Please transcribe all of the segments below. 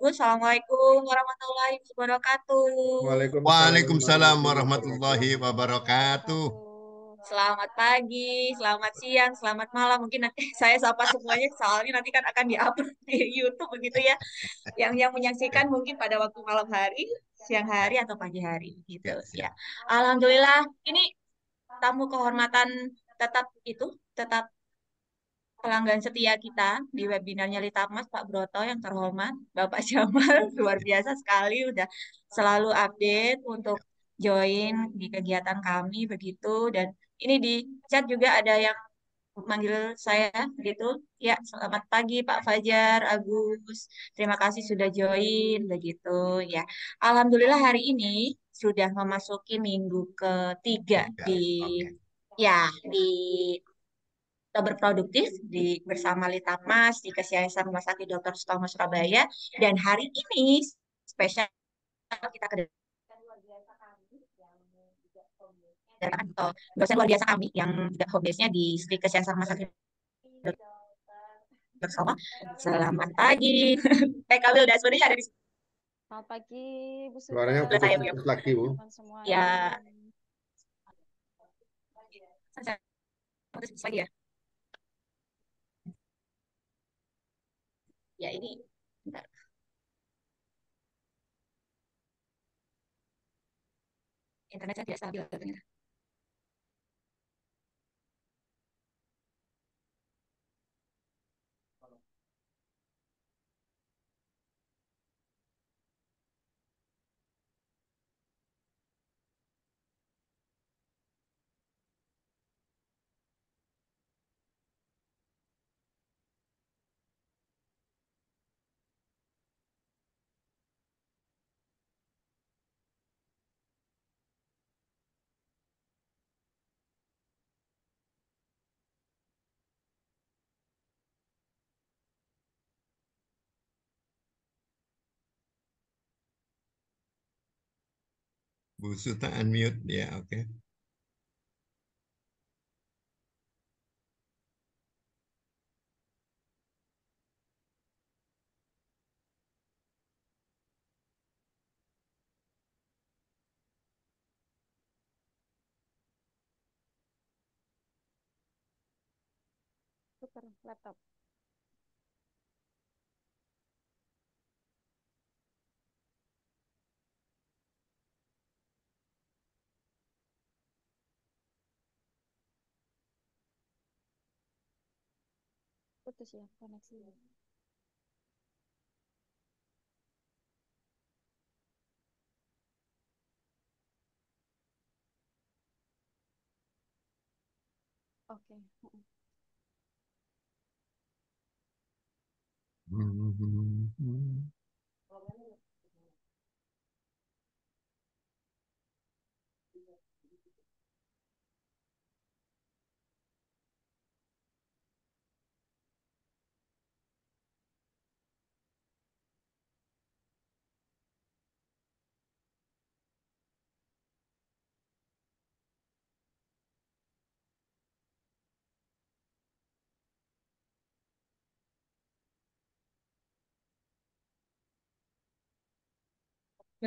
Assalamualaikum warahmatullahi wabarakatuh. Waalaikumsalam warahmatullahi wabarakatuh. Selamat pagi, selamat siang, selamat malam. Mungkin nanti saya sapa semuanya soalnya nanti kan akan diupload di YouTube begitu ya. Yang yang menyaksikan ya. mungkin pada waktu malam hari, siang hari ya. atau pagi hari gitu ya, ya. Alhamdulillah ini tamu kehormatan tetap itu tetap pelanggan setia kita di webinarnya Litamas Pak Broto yang terhormat Bapak Jamal luar biasa sekali udah selalu update untuk join di kegiatan kami begitu dan ini di chat juga ada yang manggil saya gitu ya selamat pagi Pak Fajar Agus terima kasih sudah join begitu ya Alhamdulillah hari ini sudah memasuki minggu ketiga di okay. ya di berproduktif di bersama Lita Mas di Kesehatan Rumah Sakit Dr. Sutomo Surabaya dan hari ini spesial kita kedatangan dosen luar biasa kami yang juga hobiesnya di Sri Kesehatan Rumah Sakit bersama. Selamat pagi. Teh Kamil sudah sebenarnya ada di sini. Selamat pagi, Bu Sutomo. Suaranya putus lagi, Bu. Ya. Putus lagi ya. ya ini bentar. internetnya tidak stabil ternyata Bu Suta unmute ya, yeah, oke. Okay. laptop. putus ya koneksi, Oke. Okay. Mm -hmm. hmm, hmm, hmm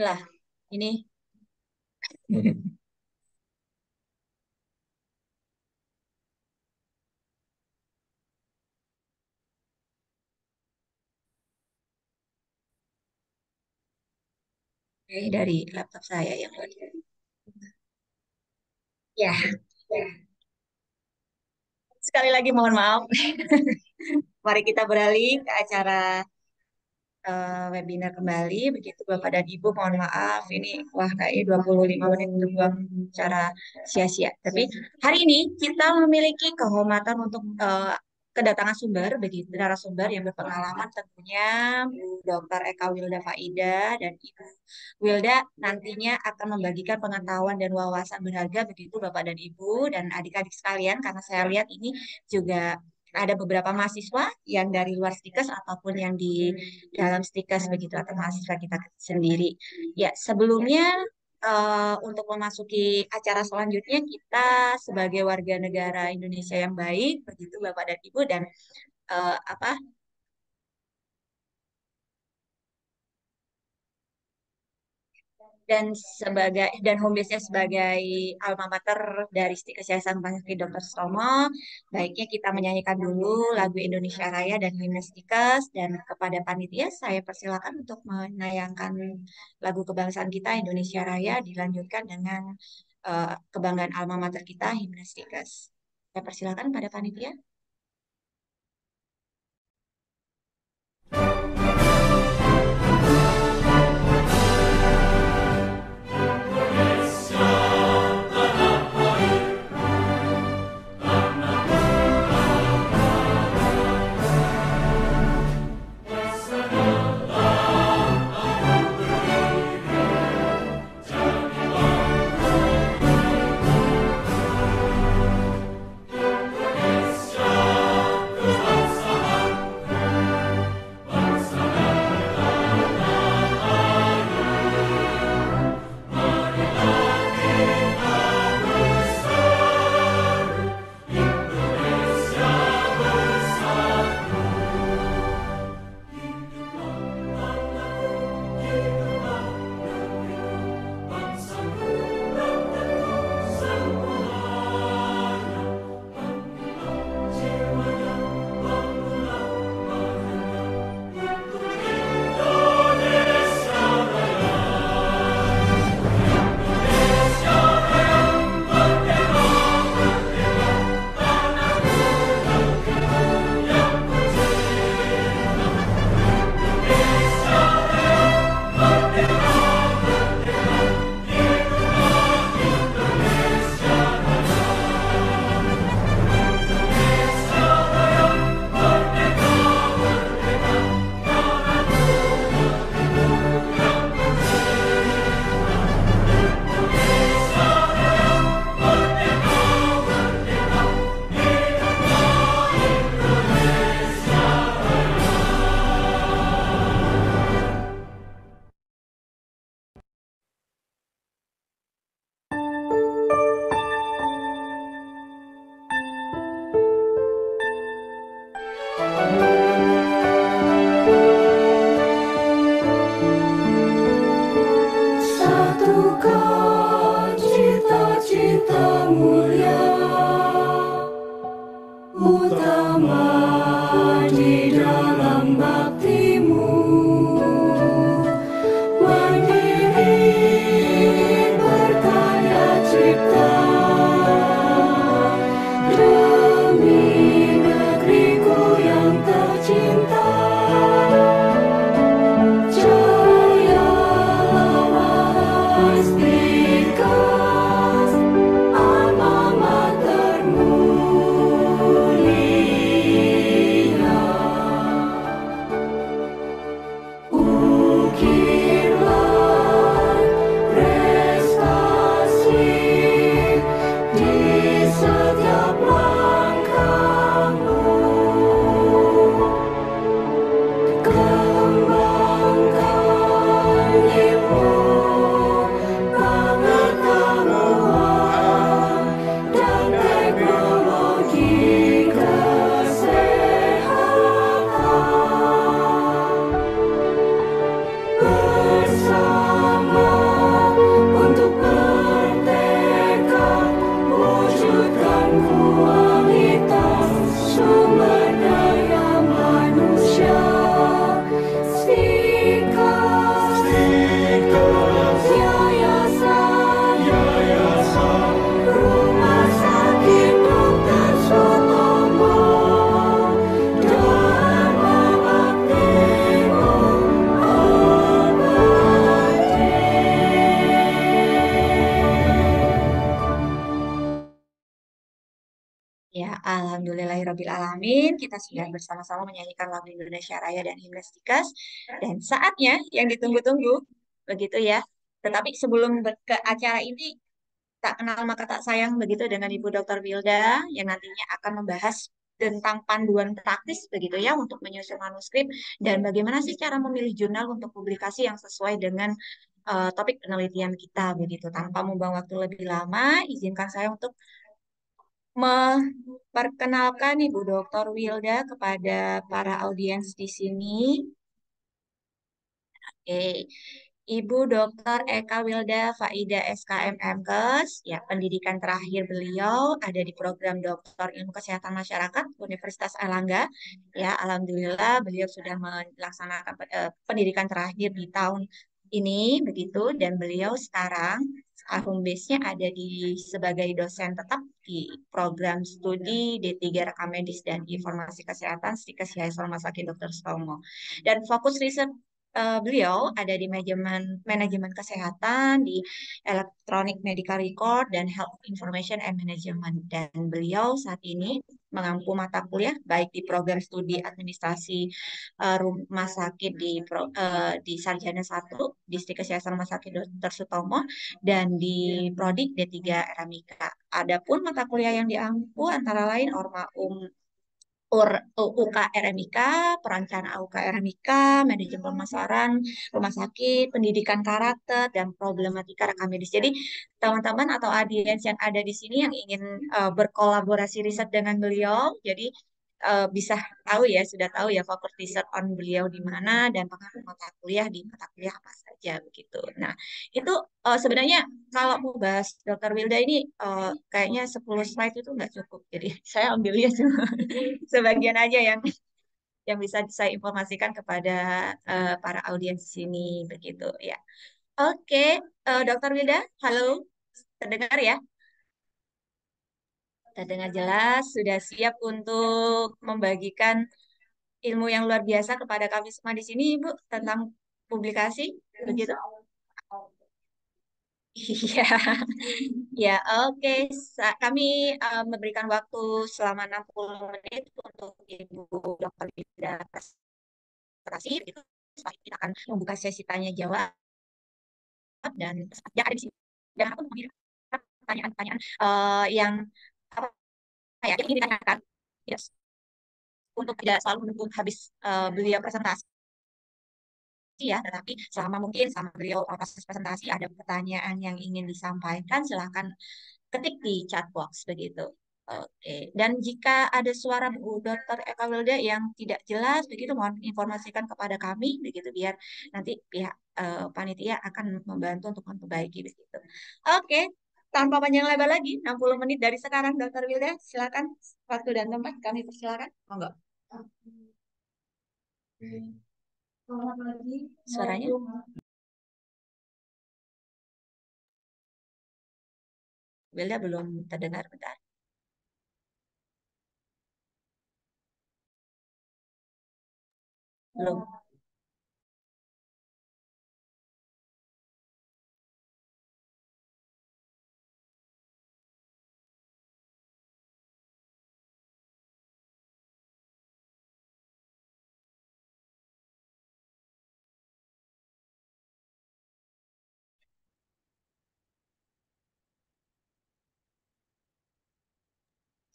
lah ini Oke, dari laptop saya yang tadi. Ya. ya. Sekali lagi mohon maaf. Mari kita beralih ke acara uh, webinar kembali. Begitu Bapak dan Ibu, mohon maaf ini wah kayaknya 25 menit kedua secara sia-sia. Tapi hari ini kita memiliki kehormatan untuk uh, kedatangan sumber begitu narasumber yang berpengalaman tentunya Bu Dr. Eka Wilda Faida dan Ibu Wilda nantinya akan membagikan pengetahuan dan wawasan berharga begitu Bapak dan Ibu dan adik-adik sekalian karena saya lihat ini juga ada beberapa mahasiswa yang dari luar stikes ataupun yang di dalam stikes begitu atau mahasiswa kita sendiri. Ya, sebelumnya uh, untuk memasuki acara selanjutnya kita sebagai warga negara Indonesia yang baik begitu Bapak dan Ibu dan uh, apa dan sebagai dan home base-nya sebagai alma mater dari Kesehatan Pancasila Dr. stomo baiknya kita menyanyikan dulu lagu Indonesia Raya dan himne stikas dan kepada panitia saya persilakan untuk menayangkan lagu kebangsaan kita Indonesia Raya dilanjutkan dengan uh, kebanggaan alma mater kita stikas Saya persilakan pada panitia. Thank you. Kemarin kita sudah bersama-sama menyanyikan lagu Indonesia Raya dan Stikas dan saatnya yang ditunggu-tunggu begitu ya. Tetapi sebelum ke acara ini tak kenal maka tak sayang begitu dengan Ibu Dr. Wilda yang nantinya akan membahas tentang panduan praktis begitu ya untuk menyusun manuskrip dan bagaimana sih cara memilih jurnal untuk publikasi yang sesuai dengan uh, topik penelitian kita begitu tanpa membuang waktu lebih lama izinkan saya untuk memperkenalkan Ibu Dr. Wilda kepada para audiens di sini. Oke, Ibu Dr. Eka Wilda Faida SKM MKes, ya pendidikan terakhir beliau ada di program Doktor Ilmu Kesehatan Masyarakat Universitas Alangga. Ya, alhamdulillah beliau sudah melaksanakan eh, pendidikan terakhir di tahun ini begitu dan beliau sekarang alum base-nya ada di sebagai dosen tetap di program studi D3 Rekam Medis dan Informasi Kesehatan Stikes Yayasan Rumah Sakit Dr. Stomo. Dan fokus riset uh, beliau ada di manajemen manajemen kesehatan di elektronik medical record dan health information and management dan beliau saat ini mengampu mata kuliah baik di program studi administrasi uh, rumah sakit di pro, uh, di Sarjana 1 Distrik Kesehatan Rumah Sakit Dr. Sutomo dan di prodi D3 Eramika. Adapun mata kuliah yang diampu antara lain Orma Um UKRMIK, perancanaan UKRMIK, manajemen pemasaran, rumah sakit, pendidikan karakter, dan problematika rekam medis. Jadi teman-teman atau audiens yang ada di sini yang ingin uh, berkolaborasi riset dengan beliau, jadi uh, bisa tahu ya, sudah tahu ya fokus riset on beliau di mana dan pengaruh mata kuliah di mata kuliah apa saja begitu. Nah, itu uh, sebenarnya kalau mau bahas Dr. Wilda ini uh, kayaknya 10 slide itu nggak cukup. Jadi saya ambilnya sebagian aja yang yang bisa saya informasikan kepada uh, para audiens sini begitu ya. Oke, okay. uh, Dr. Wilda, halo. Terdengar ya? terdengar jelas sudah siap untuk membagikan ilmu yang luar biasa kepada kami semua di sini, Ibu, tentang publikasi, begitu? Iya, ya oke. Okay. Kami uh, memberikan waktu selama 60 menit untuk Ibu melakukan presentasi. Itu kita akan membuka sesi tanya jawab dan ya ada di sini. Dan aku mau pertanyaan-pertanyaan uh, yang ya ini ditanyakan yes untuk tidak selalu menunggu habis uh, beliau presentasi ya tetapi selama mungkin sama beliau proses presentasi ada pertanyaan yang ingin disampaikan silahkan ketik di chat box begitu Oke, dan jika ada suara Bu Dr. Eka Wilda yang tidak jelas, begitu mohon informasikan kepada kami, begitu biar nanti pihak uh, panitia akan membantu untuk memperbaiki begitu. Oke, tanpa panjang lebar lagi, 60 menit dari sekarang, Dokter Wilda, silakan waktu dan tempat kami persilakan. Oh, enggak. Suaranya? Wilda belum terdengar, bentar. Belum.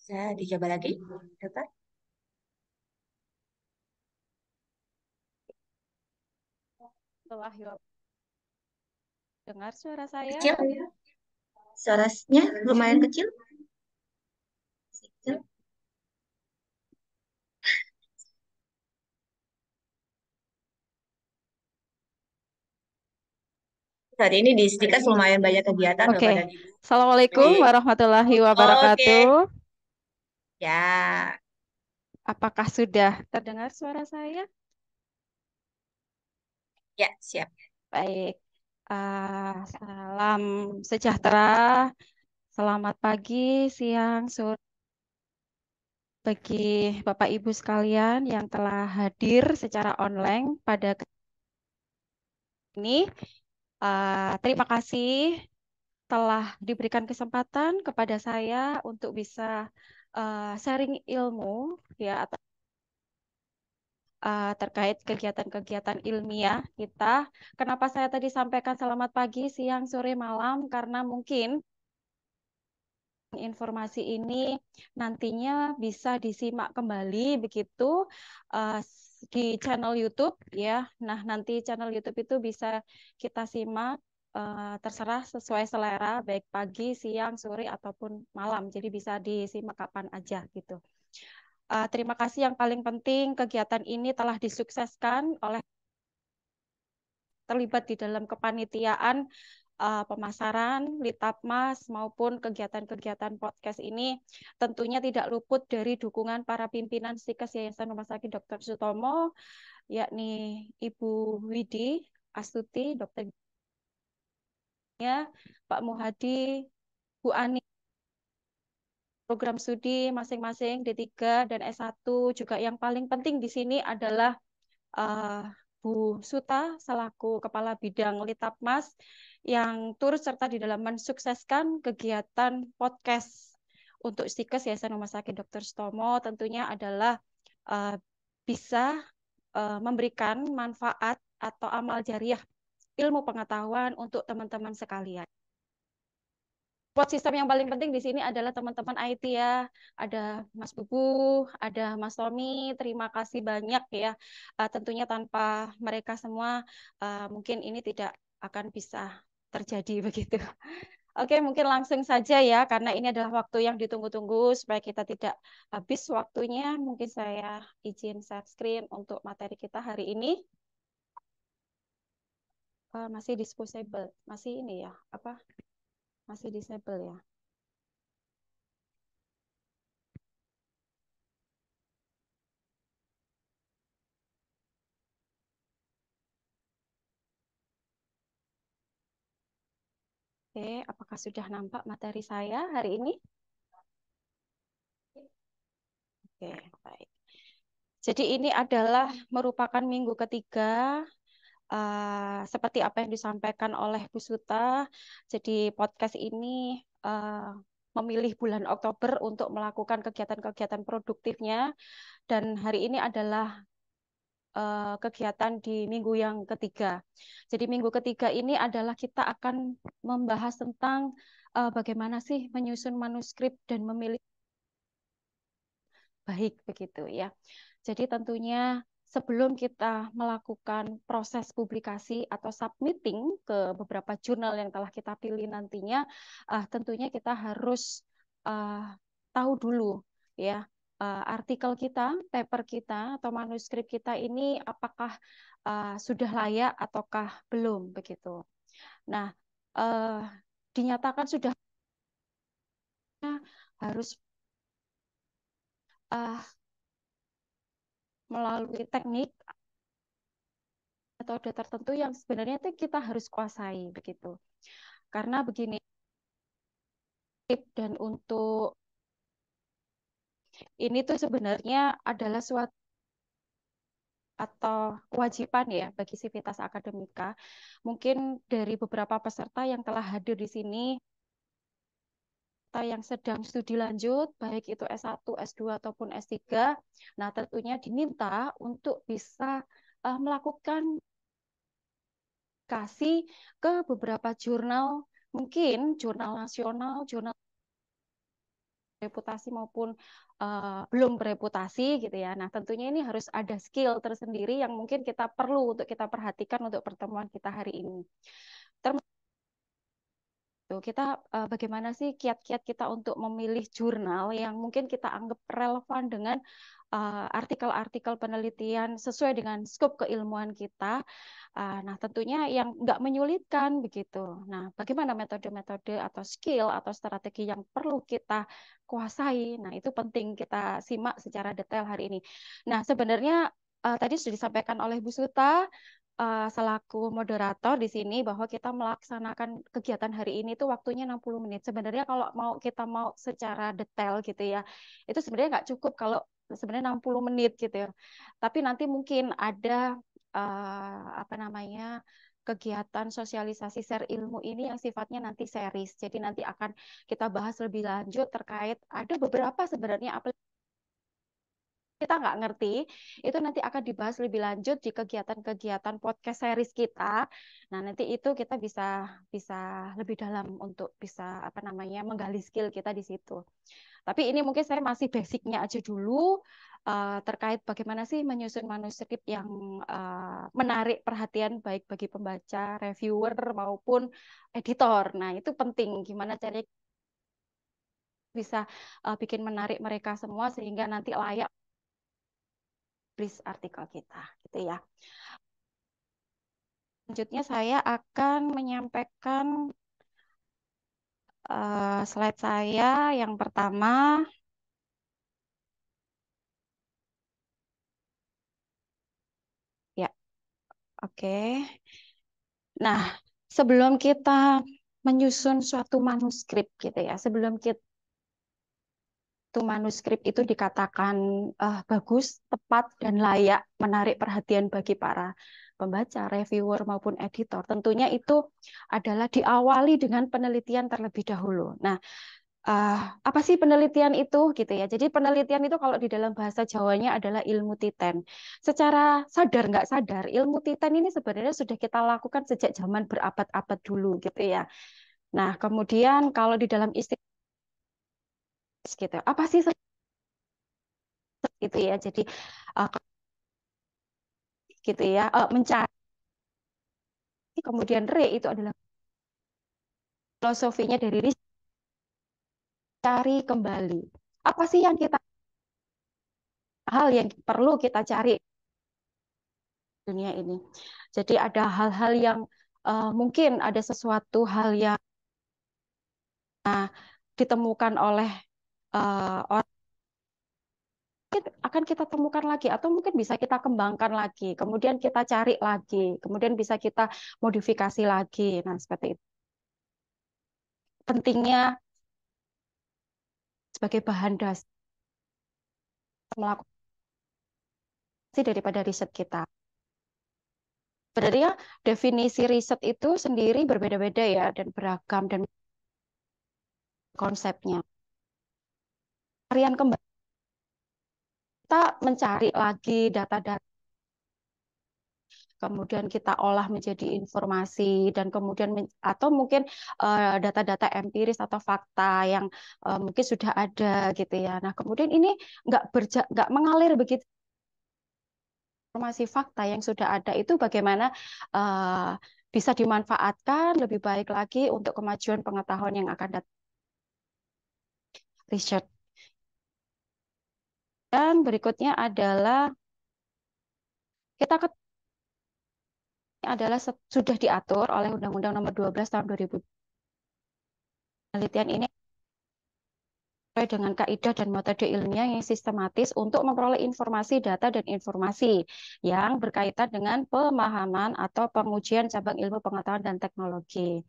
Bisa dicoba lagi, coba. Setelah dengar suara saya. Kecil, Suaranya lumayan kecil. Kecil. hari ini di Stikas lumayan banyak kegiatan. Oke. Okay. Assalamualaikum warahmatullahi wabarakatuh. okay. Ya, Apakah sudah terdengar suara saya? ya, siap. Baik. Uh, salam sejahtera. Selamat pagi, siang, sore. Bagi Bapak Ibu sekalian yang telah hadir secara online pada ini, uh, terima kasih telah diberikan kesempatan kepada saya untuk bisa uh, sharing ilmu ya atau uh, eh, terkait kegiatan-kegiatan ilmiah kita. Kenapa saya tadi sampaikan selamat pagi, siang, sore, malam? Karena mungkin informasi ini nantinya bisa disimak kembali begitu uh, di channel YouTube ya. Nah, nanti channel YouTube itu bisa kita simak Eh, terserah sesuai selera baik pagi, siang, sore ataupun malam. Jadi bisa disimak kapan aja gitu. Uh, terima kasih yang paling penting kegiatan ini telah disukseskan oleh terlibat di dalam kepanitiaan uh, pemasaran, litapmas maupun kegiatan-kegiatan podcast ini tentunya tidak luput dari dukungan para pimpinan Sikes Yayasan Rumah Sakit Dr. Sutomo yakni Ibu Widi Astuti, Dr ya Pak Muhadi, Bu Ani, program studi masing-masing D3 dan S1 juga yang paling penting di sini adalah uh, Bu Suta selaku Kepala Bidang Litapmas yang turut serta di dalam mensukseskan kegiatan podcast untuk Stikes Yayasan Rumah Sakit Dr. Stomo tentunya adalah uh, bisa uh, memberikan manfaat atau amal jariah ilmu pengetahuan untuk teman-teman sekalian. Support sistem yang paling penting di sini adalah teman-teman IT ya. Ada Mas Bubu, ada Mas Tommy, terima kasih banyak ya. Uh, tentunya tanpa mereka semua uh, mungkin ini tidak akan bisa terjadi begitu. Oke, mungkin langsung saja ya, karena ini adalah waktu yang ditunggu-tunggu supaya kita tidak habis waktunya. Mungkin saya izin share screen untuk materi kita hari ini uh, masih disposable, masih ini ya, apa? Masih disable ya. Oke, apakah sudah nampak materi saya hari ini? Oke, baik. Jadi ini adalah merupakan minggu ketiga uh, seperti apa yang disampaikan oleh Bu Suta, jadi podcast ini uh, memilih bulan Oktober untuk melakukan kegiatan-kegiatan produktifnya dan hari ini adalah eh, kegiatan di minggu yang ketiga. Jadi minggu ketiga ini adalah kita akan membahas tentang uh, bagaimana sih menyusun manuskrip dan memilih baik begitu ya. Jadi tentunya sebelum kita melakukan proses publikasi atau submitting ke beberapa jurnal yang telah kita pilih nantinya, uh, tentunya kita harus uh, tahu dulu ya uh, artikel kita, paper kita atau manuskrip kita ini apakah uh, sudah layak ataukah belum begitu. Nah, uh, dinyatakan sudah harus uh, melalui teknik metode tertentu yang sebenarnya itu kita harus kuasai begitu. Karena begini tip dan untuk ini tuh sebenarnya adalah suatu atau kewajiban ya bagi sivitas akademika. Mungkin dari beberapa peserta yang telah hadir di sini Eh, yang sedang studi lanjut, baik itu S1, S2, ataupun S3, nah tentunya diminta untuk bisa uh, melakukan kasih ke beberapa jurnal, mungkin jurnal nasional, jurnal reputasi maupun uh, belum bereputasi gitu ya. Nah, tentunya ini harus ada skill tersendiri yang mungkin kita perlu untuk kita perhatikan untuk pertemuan kita hari ini. Term gitu. Kita uh, bagaimana sih kiat-kiat kita untuk memilih jurnal yang mungkin kita anggap relevan dengan eh, artikel-artikel uh, penelitian sesuai dengan skop keilmuan kita. Uh, nah, tentunya yang nggak menyulitkan begitu. Nah, bagaimana metode-metode atau skill atau strategi yang perlu kita kuasai? Nah, itu penting kita simak secara detail hari ini. Nah, sebenarnya uh, tadi sudah disampaikan oleh Bu Suta uh, selaku moderator di sini bahwa kita melaksanakan kegiatan hari ini itu waktunya 60 menit. Sebenarnya kalau mau kita mau secara detail gitu ya, itu sebenarnya nggak cukup kalau sebenarnya 60 menit gitu ya. Tapi nanti mungkin ada uh, apa namanya kegiatan sosialisasi share ilmu ini yang sifatnya nanti series. Jadi nanti akan kita bahas lebih lanjut terkait ada beberapa sebenarnya aplikasi kita nggak ngerti, itu nanti akan dibahas lebih lanjut di kegiatan-kegiatan podcast series kita. Nah, nanti itu kita bisa bisa lebih dalam untuk bisa apa namanya menggali skill kita di situ. Tapi ini mungkin saya masih basicnya aja dulu uh, terkait bagaimana sih menyusun manuskrip yang uh, menarik perhatian baik bagi pembaca, reviewer maupun editor. Nah, itu penting gimana cari bisa uh, bikin menarik mereka semua sehingga nanti layak publish artikel kita gitu ya selanjutnya saya akan menyampaikan uh, slide saya yang pertama ya oke okay. nah sebelum kita menyusun suatu manuskrip gitu ya sebelum kita satu manuskrip itu dikatakan uh, bagus, tepat, dan layak menarik perhatian bagi para pembaca, reviewer maupun editor. Tentunya itu adalah diawali dengan penelitian terlebih dahulu. Nah, uh, apa sih penelitian itu gitu ya? Jadi penelitian itu kalau di dalam bahasa Jawanya adalah ilmu titen. Secara sadar nggak sadar, ilmu titen ini sebenarnya sudah kita lakukan sejak zaman berabad-abad dulu gitu ya. Nah, kemudian kalau di dalam istilah gitu apa sih gitu ya jadi uh, gitu ya uh, mencari kemudian re itu adalah filosofinya dari cari kembali apa sih yang kita hal yang perlu kita cari dunia ini jadi ada hal-hal yang uh, mungkin ada sesuatu hal yang nah, ditemukan oleh uh, orang akan kita temukan lagi atau mungkin bisa kita kembangkan lagi, kemudian kita cari lagi, kemudian bisa kita modifikasi lagi. Nah, seperti itu. Pentingnya sebagai bahan dasar melakukan daripada riset kita. Sebenarnya definisi riset itu sendiri berbeda-beda ya dan beragam dan konsepnya pencarian kembali kita mencari lagi data-data kemudian kita olah menjadi informasi dan kemudian atau mungkin eh, data-data uh, empiris atau fakta yang uh, mungkin sudah ada gitu ya Nah kemudian ini nggak berja nggak mengalir begitu informasi fakta yang sudah ada itu bagaimana uh, bisa dimanfaatkan lebih baik lagi untuk kemajuan pengetahuan yang akan datang. Richard. Dan berikutnya adalah kita ket adalah sudah diatur oleh Undang-Undang Nomor 12 Tahun 2000. Penelitian ini sesuai dengan kaidah dan metode ilmiah yang sistematis untuk memperoleh informasi, data, dan informasi yang berkaitan dengan pemahaman atau pengujian cabang ilmu pengetahuan dan teknologi.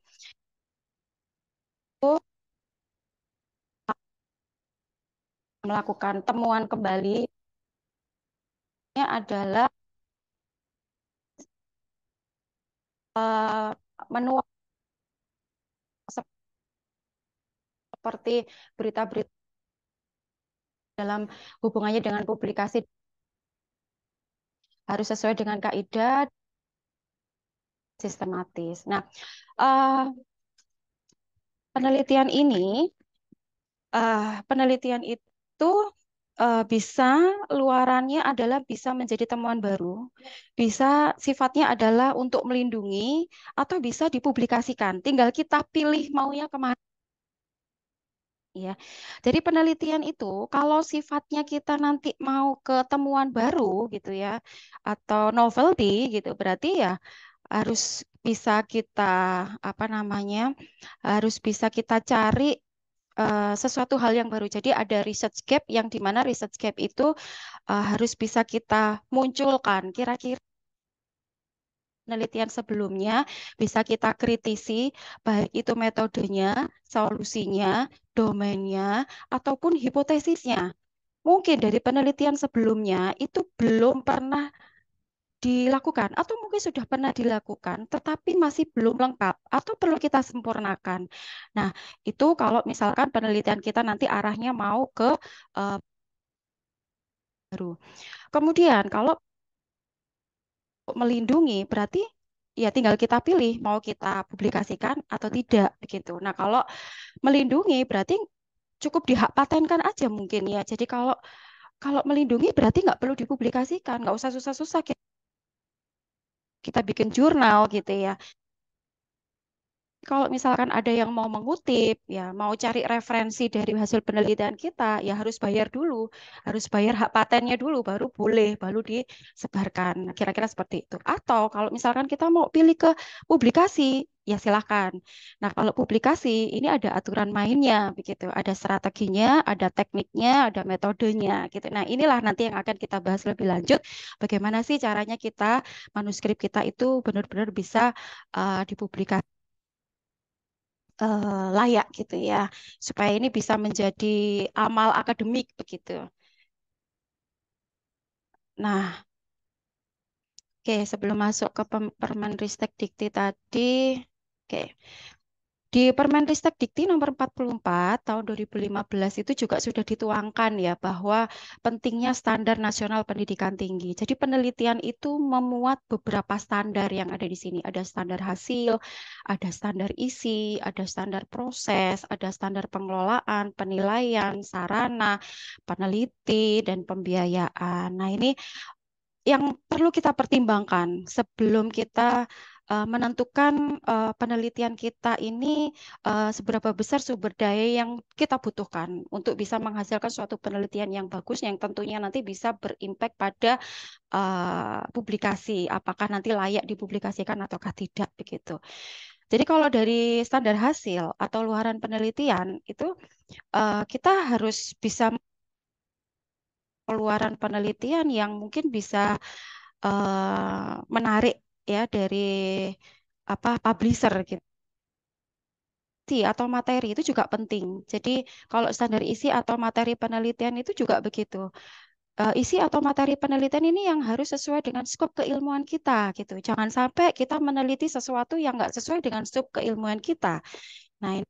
melakukan temuan kembali adalah uh, eh, menu seperti berita-berita dalam hubungannya dengan publikasi harus sesuai dengan kaidah sistematis. Nah, uh, penelitian ini uh, penelitian itu itu uh, bisa luarannya adalah bisa menjadi temuan baru, bisa sifatnya adalah untuk melindungi atau bisa dipublikasikan. Tinggal kita pilih maunya kemana. Ya. Jadi penelitian itu kalau sifatnya kita nanti mau ke temuan baru gitu ya atau novelty gitu berarti ya harus bisa kita apa namanya harus bisa kita cari Eh, sesuatu hal yang baru. Jadi ada research gap yang dimana research gap itu uh, harus bisa kita munculkan kira-kira penelitian sebelumnya bisa kita kritisi baik itu metodenya, solusinya, domainnya ataupun hipotesisnya. Mungkin dari penelitian sebelumnya itu belum pernah dilakukan atau mungkin sudah pernah dilakukan tetapi masih belum lengkap atau perlu kita sempurnakan. Nah, itu kalau misalkan penelitian kita nanti arahnya mau ke uh, baru. Kemudian kalau melindungi berarti ya tinggal kita pilih mau kita publikasikan atau tidak begitu. Nah, kalau melindungi berarti cukup dihak patenkan aja mungkin ya. Jadi kalau kalau melindungi berarti nggak perlu dipublikasikan, nggak usah susah-susah kita kita bikin jurnal gitu ya. Kalau misalkan ada yang mau mengutip, ya mau cari referensi dari hasil penelitian kita, ya harus bayar dulu, harus bayar hak patennya dulu, baru boleh, baru disebarkan. Kira-kira seperti itu. Atau kalau misalkan kita mau pilih ke publikasi, ya silahkan. Nah, kalau publikasi ini ada aturan mainnya begitu, ada strateginya, ada tekniknya, ada metodenya gitu. Nah, inilah nanti yang akan kita bahas lebih lanjut bagaimana sih caranya kita manuskrip kita itu benar-benar bisa uh, dipublikasi eh, layak gitu ya supaya ini bisa menjadi amal akademik begitu. Nah, Oke, sebelum masuk ke Permenristek Dikti tadi, Oke. Di Permenristek Dikti nomor 44 tahun 2015 itu juga sudah dituangkan ya bahwa pentingnya standar nasional pendidikan tinggi. Jadi penelitian itu memuat beberapa standar yang ada di sini. Ada standar hasil, ada standar isi, ada standar proses, ada standar pengelolaan, penilaian, sarana, peneliti, dan pembiayaan. Nah ini yang perlu kita pertimbangkan sebelum kita uh, menentukan uh, penelitian kita ini uh, seberapa besar sumber daya yang kita butuhkan untuk bisa menghasilkan suatu penelitian yang bagus yang tentunya nanti bisa berimpact pada uh, publikasi apakah nanti layak dipublikasikan ataukah tidak begitu. Jadi kalau dari standar hasil atau luaran penelitian itu uh, kita harus bisa keluaran penelitian yang mungkin bisa uh, menarik ya dari apa publisher gitu atau materi itu juga penting. Jadi kalau standar isi atau materi penelitian itu juga begitu. Eh, isi atau materi penelitian ini yang harus sesuai dengan skop keilmuan kita gitu. Jangan sampai kita meneliti sesuatu yang nggak sesuai dengan skop keilmuan kita. Nah, ini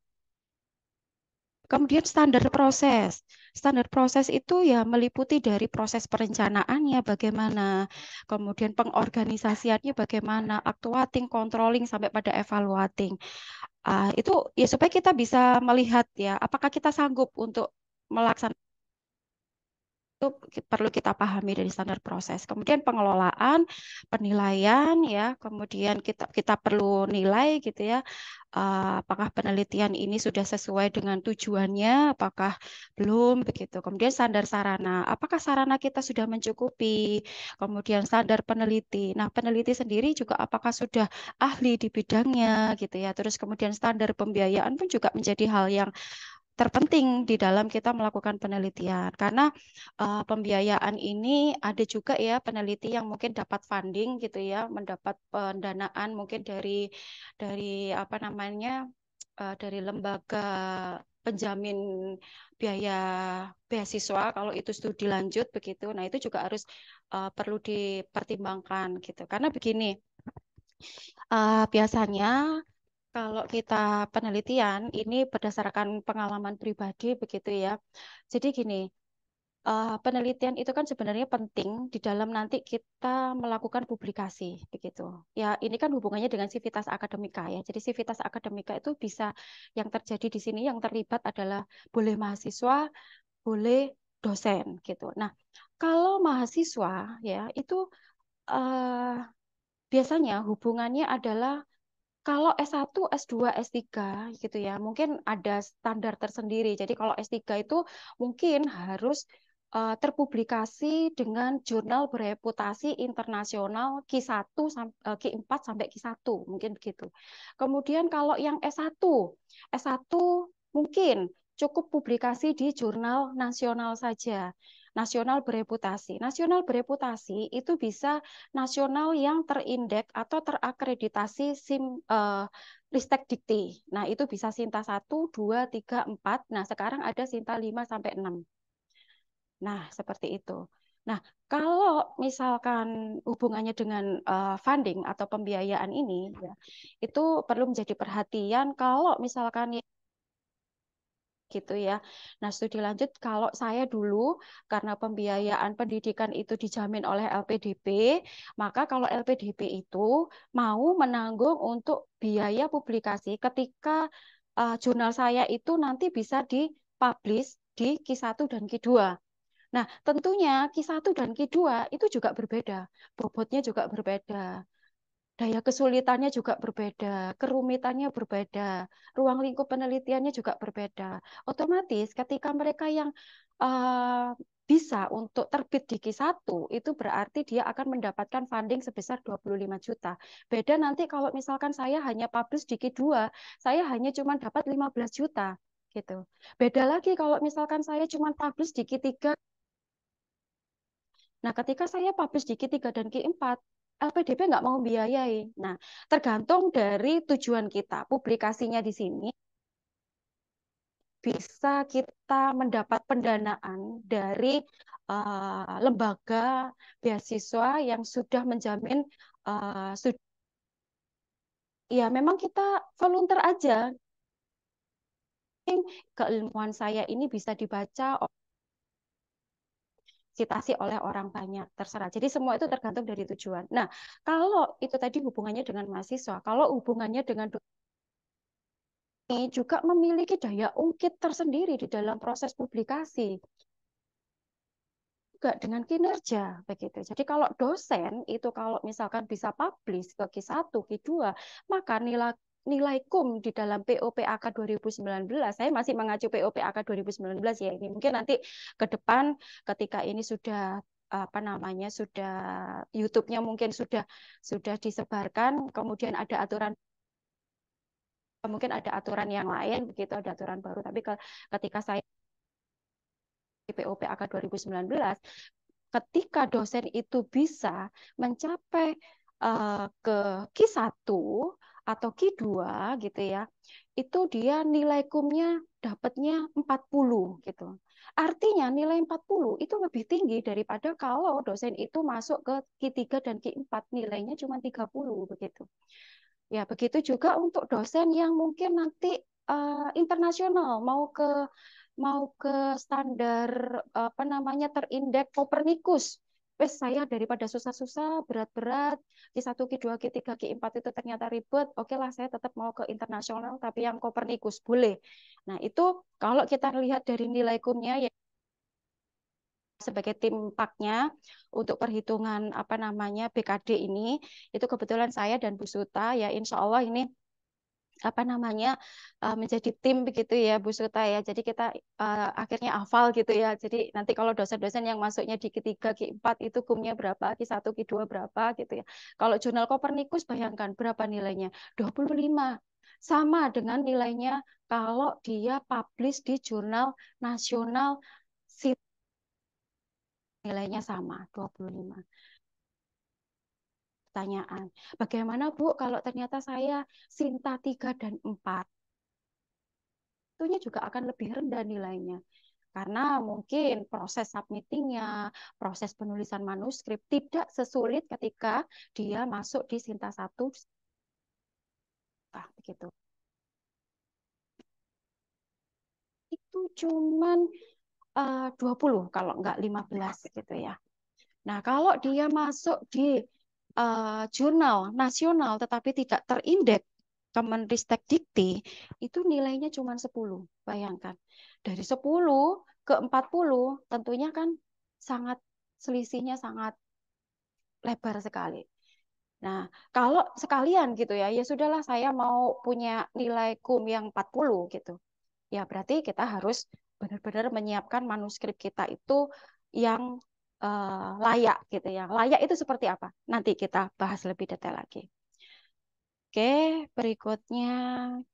Kemudian standar proses. Standar proses itu ya meliputi dari proses perencanaannya bagaimana, kemudian pengorganisasiannya bagaimana, actuating, controlling sampai pada evaluating. Uh, itu ya supaya kita bisa melihat ya apakah kita sanggup untuk melaksanakan itu perlu kita pahami dari standar proses. Kemudian pengelolaan, penilaian ya, kemudian kita kita perlu nilai gitu ya. Eh, apakah penelitian ini sudah sesuai dengan tujuannya, apakah belum begitu. Kemudian standar sarana, apakah sarana kita sudah mencukupi? Kemudian standar peneliti. Nah, peneliti sendiri juga apakah sudah ahli di bidangnya gitu ya. Terus kemudian standar pembiayaan pun juga menjadi hal yang terpenting di dalam kita melakukan penelitian karena uh, pembiayaan ini ada juga ya peneliti yang mungkin dapat funding gitu ya mendapat pendanaan mungkin dari dari apa namanya uh, dari lembaga penjamin biaya beasiswa kalau itu studi lanjut begitu nah itu juga harus uh, perlu dipertimbangkan gitu karena begini uh, biasanya kalau kita penelitian ini berdasarkan pengalaman pribadi begitu ya. Jadi gini, uh, penelitian itu kan sebenarnya penting di dalam nanti kita melakukan publikasi begitu. Ya, ini kan hubungannya dengan sivitas akademika ya. Jadi sivitas akademika itu bisa yang terjadi di sini yang terlibat adalah boleh mahasiswa, boleh dosen gitu. Nah, kalau mahasiswa ya itu uh, biasanya hubungannya adalah kalau S1, S2, S3 gitu ya, mungkin ada standar tersendiri. Jadi kalau S3 itu mungkin harus uh, terpublikasi dengan jurnal bereputasi internasional Q1 uh, Q4 sampai Q1, mungkin begitu. Kemudian kalau yang S1, S1 mungkin cukup publikasi di jurnal nasional saja nasional bereputasi. Nasional bereputasi itu bisa nasional yang terindeks atau terakreditasi SIM uh, Ristek Dikti. Nah, itu bisa Sinta 1, 2, 3, 4. Nah, sekarang ada Sinta 5 sampai 6. Nah, seperti itu. Nah, kalau misalkan hubungannya dengan uh, funding atau pembiayaan ini, ya, itu perlu menjadi perhatian. Kalau misalkan gitu ya. Nah, studi lanjut kalau saya dulu karena pembiayaan pendidikan itu dijamin oleh LPDP, maka kalau LPDP itu mau menanggung untuk biaya publikasi ketika uh, jurnal saya itu nanti bisa dipublish di Q1 dan Q2. Nah, tentunya Q1 dan Q2 itu juga berbeda, bobotnya juga berbeda daya kesulitannya juga berbeda, kerumitannya berbeda, ruang lingkup penelitiannya juga berbeda. Otomatis ketika mereka yang uh, bisa untuk terbit di Q1 itu berarti dia akan mendapatkan funding sebesar 25 juta. Beda nanti kalau misalkan saya hanya publish di Q2, saya hanya cuma dapat 15 juta gitu. Beda lagi kalau misalkan saya cuma publish di Q3 Nah, ketika saya publish di Q3 dan Q4, LPDP nggak mau biayai. Nah, tergantung dari tujuan kita. Publikasinya di sini bisa kita mendapat pendanaan dari uh, lembaga beasiswa yang sudah menjamin uh, sud ya memang kita volunteer aja keilmuan saya ini bisa dibaca disitasi oleh orang banyak terserah. Jadi semua itu tergantung dari tujuan. Nah, kalau itu tadi hubungannya dengan mahasiswa, kalau hubungannya dengan ini juga memiliki daya ungkit tersendiri di dalam proses publikasi juga dengan kinerja begitu. Jadi kalau dosen itu kalau misalkan bisa publish ke Q1, Q2, maka nilai nilai kum di dalam POPAK 2019, saya masih mengacu POPAK 2019 ya ini. Mungkin nanti ke depan ketika ini sudah apa namanya sudah YouTube-nya mungkin sudah sudah disebarkan, kemudian ada aturan mungkin ada aturan yang lain begitu ada aturan baru tapi ke, ketika saya di POPAK 2019 ketika dosen itu bisa mencapai uh, ke Q1 atau Q2 gitu ya, itu dia nilai kumnya dapatnya 40 gitu. Artinya nilai 40 itu lebih tinggi daripada kalau dosen itu masuk ke Q3 dan Q4 nilainya cuma 30 begitu. Ya, begitu juga untuk dosen yang mungkin nanti uh, internasional mau ke mau ke standar apa namanya terindeks Copernicus wes saya daripada susah-susah, berat-berat, di satu ki dua ki tiga ki empat itu ternyata ribet, oke lah saya tetap mau ke internasional, tapi yang Kopernikus, boleh. Nah itu kalau kita lihat dari nilai kumnya, ya sebagai tim paknya untuk perhitungan apa namanya BKD ini itu kebetulan saya dan Bu Suta ya insya Allah ini apa namanya uh, menjadi tim begitu ya Bu Suta ya. Jadi kita uh, akhirnya hafal gitu ya. Jadi nanti kalau dosen-dosen yang masuknya di ketiga ke empat itu kumnya berapa, ke satu ke dua berapa gitu ya. Kalau jurnal Kopernikus bayangkan berapa nilainya? 25. Sama dengan nilainya kalau dia publish di jurnal nasional nilainya sama 25 pertanyaan. Bagaimana Bu kalau ternyata saya Sinta 3 dan 4? Tentunya juga akan lebih rendah nilainya. Karena mungkin proses submittingnya, proses penulisan manuskrip tidak sesulit ketika dia masuk di Sinta 1. Ah, begitu. Itu cuman eh, uh, 20 kalau nggak 15 gitu ya. Nah, kalau dia masuk di uh, jurnal nasional tetapi tidak terindeks Kemenristek Dikti itu nilainya cuma 10. Bayangkan. Dari 10 ke 40 tentunya kan sangat selisihnya sangat lebar sekali. Nah, kalau sekalian gitu ya, ya sudahlah saya mau punya nilai kum yang 40 gitu. Ya berarti kita harus benar-benar menyiapkan manuskrip kita itu yang uh, layak gitu ya. Layak itu seperti apa? Nanti kita bahas lebih detail lagi. Oke, berikutnya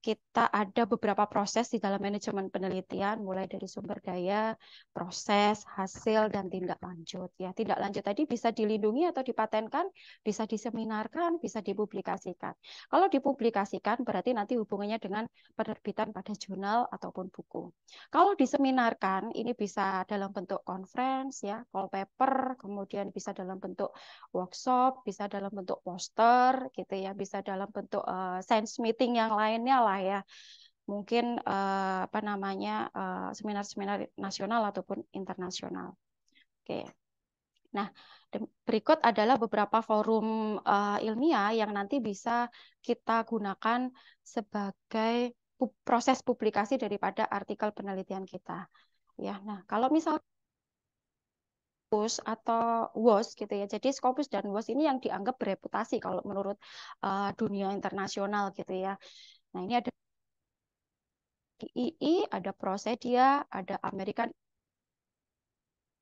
kita ada beberapa proses di dalam manajemen penelitian, mulai dari sumber daya, proses, hasil, dan tindak lanjut. Ya, tindak lanjut tadi bisa dilindungi atau dipatenkan, bisa diseminarkan, bisa dipublikasikan. Kalau dipublikasikan berarti nanti hubungannya dengan penerbitan pada jurnal ataupun buku. Kalau diseminarkan, ini bisa dalam bentuk conference, ya, call paper, kemudian bisa dalam bentuk workshop, bisa dalam bentuk poster, gitu ya, bisa dalam bentuk untuk uh, eh, science meeting yang lainnya lah ya mungkin uh, apa namanya eh, seminar-seminar uh, nasional ataupun internasional. Oke. Nah, berikut adalah beberapa forum uh, ilmiah yang nanti bisa kita gunakan sebagai proses publikasi daripada artikel penelitian kita. Ya, nah kalau misalnya Scopus atau WOS gitu ya. Jadi Scopus dan WOS ini yang dianggap bereputasi kalau menurut uh, dunia internasional gitu ya. Nah ini ada II, ada Prosedia, ada American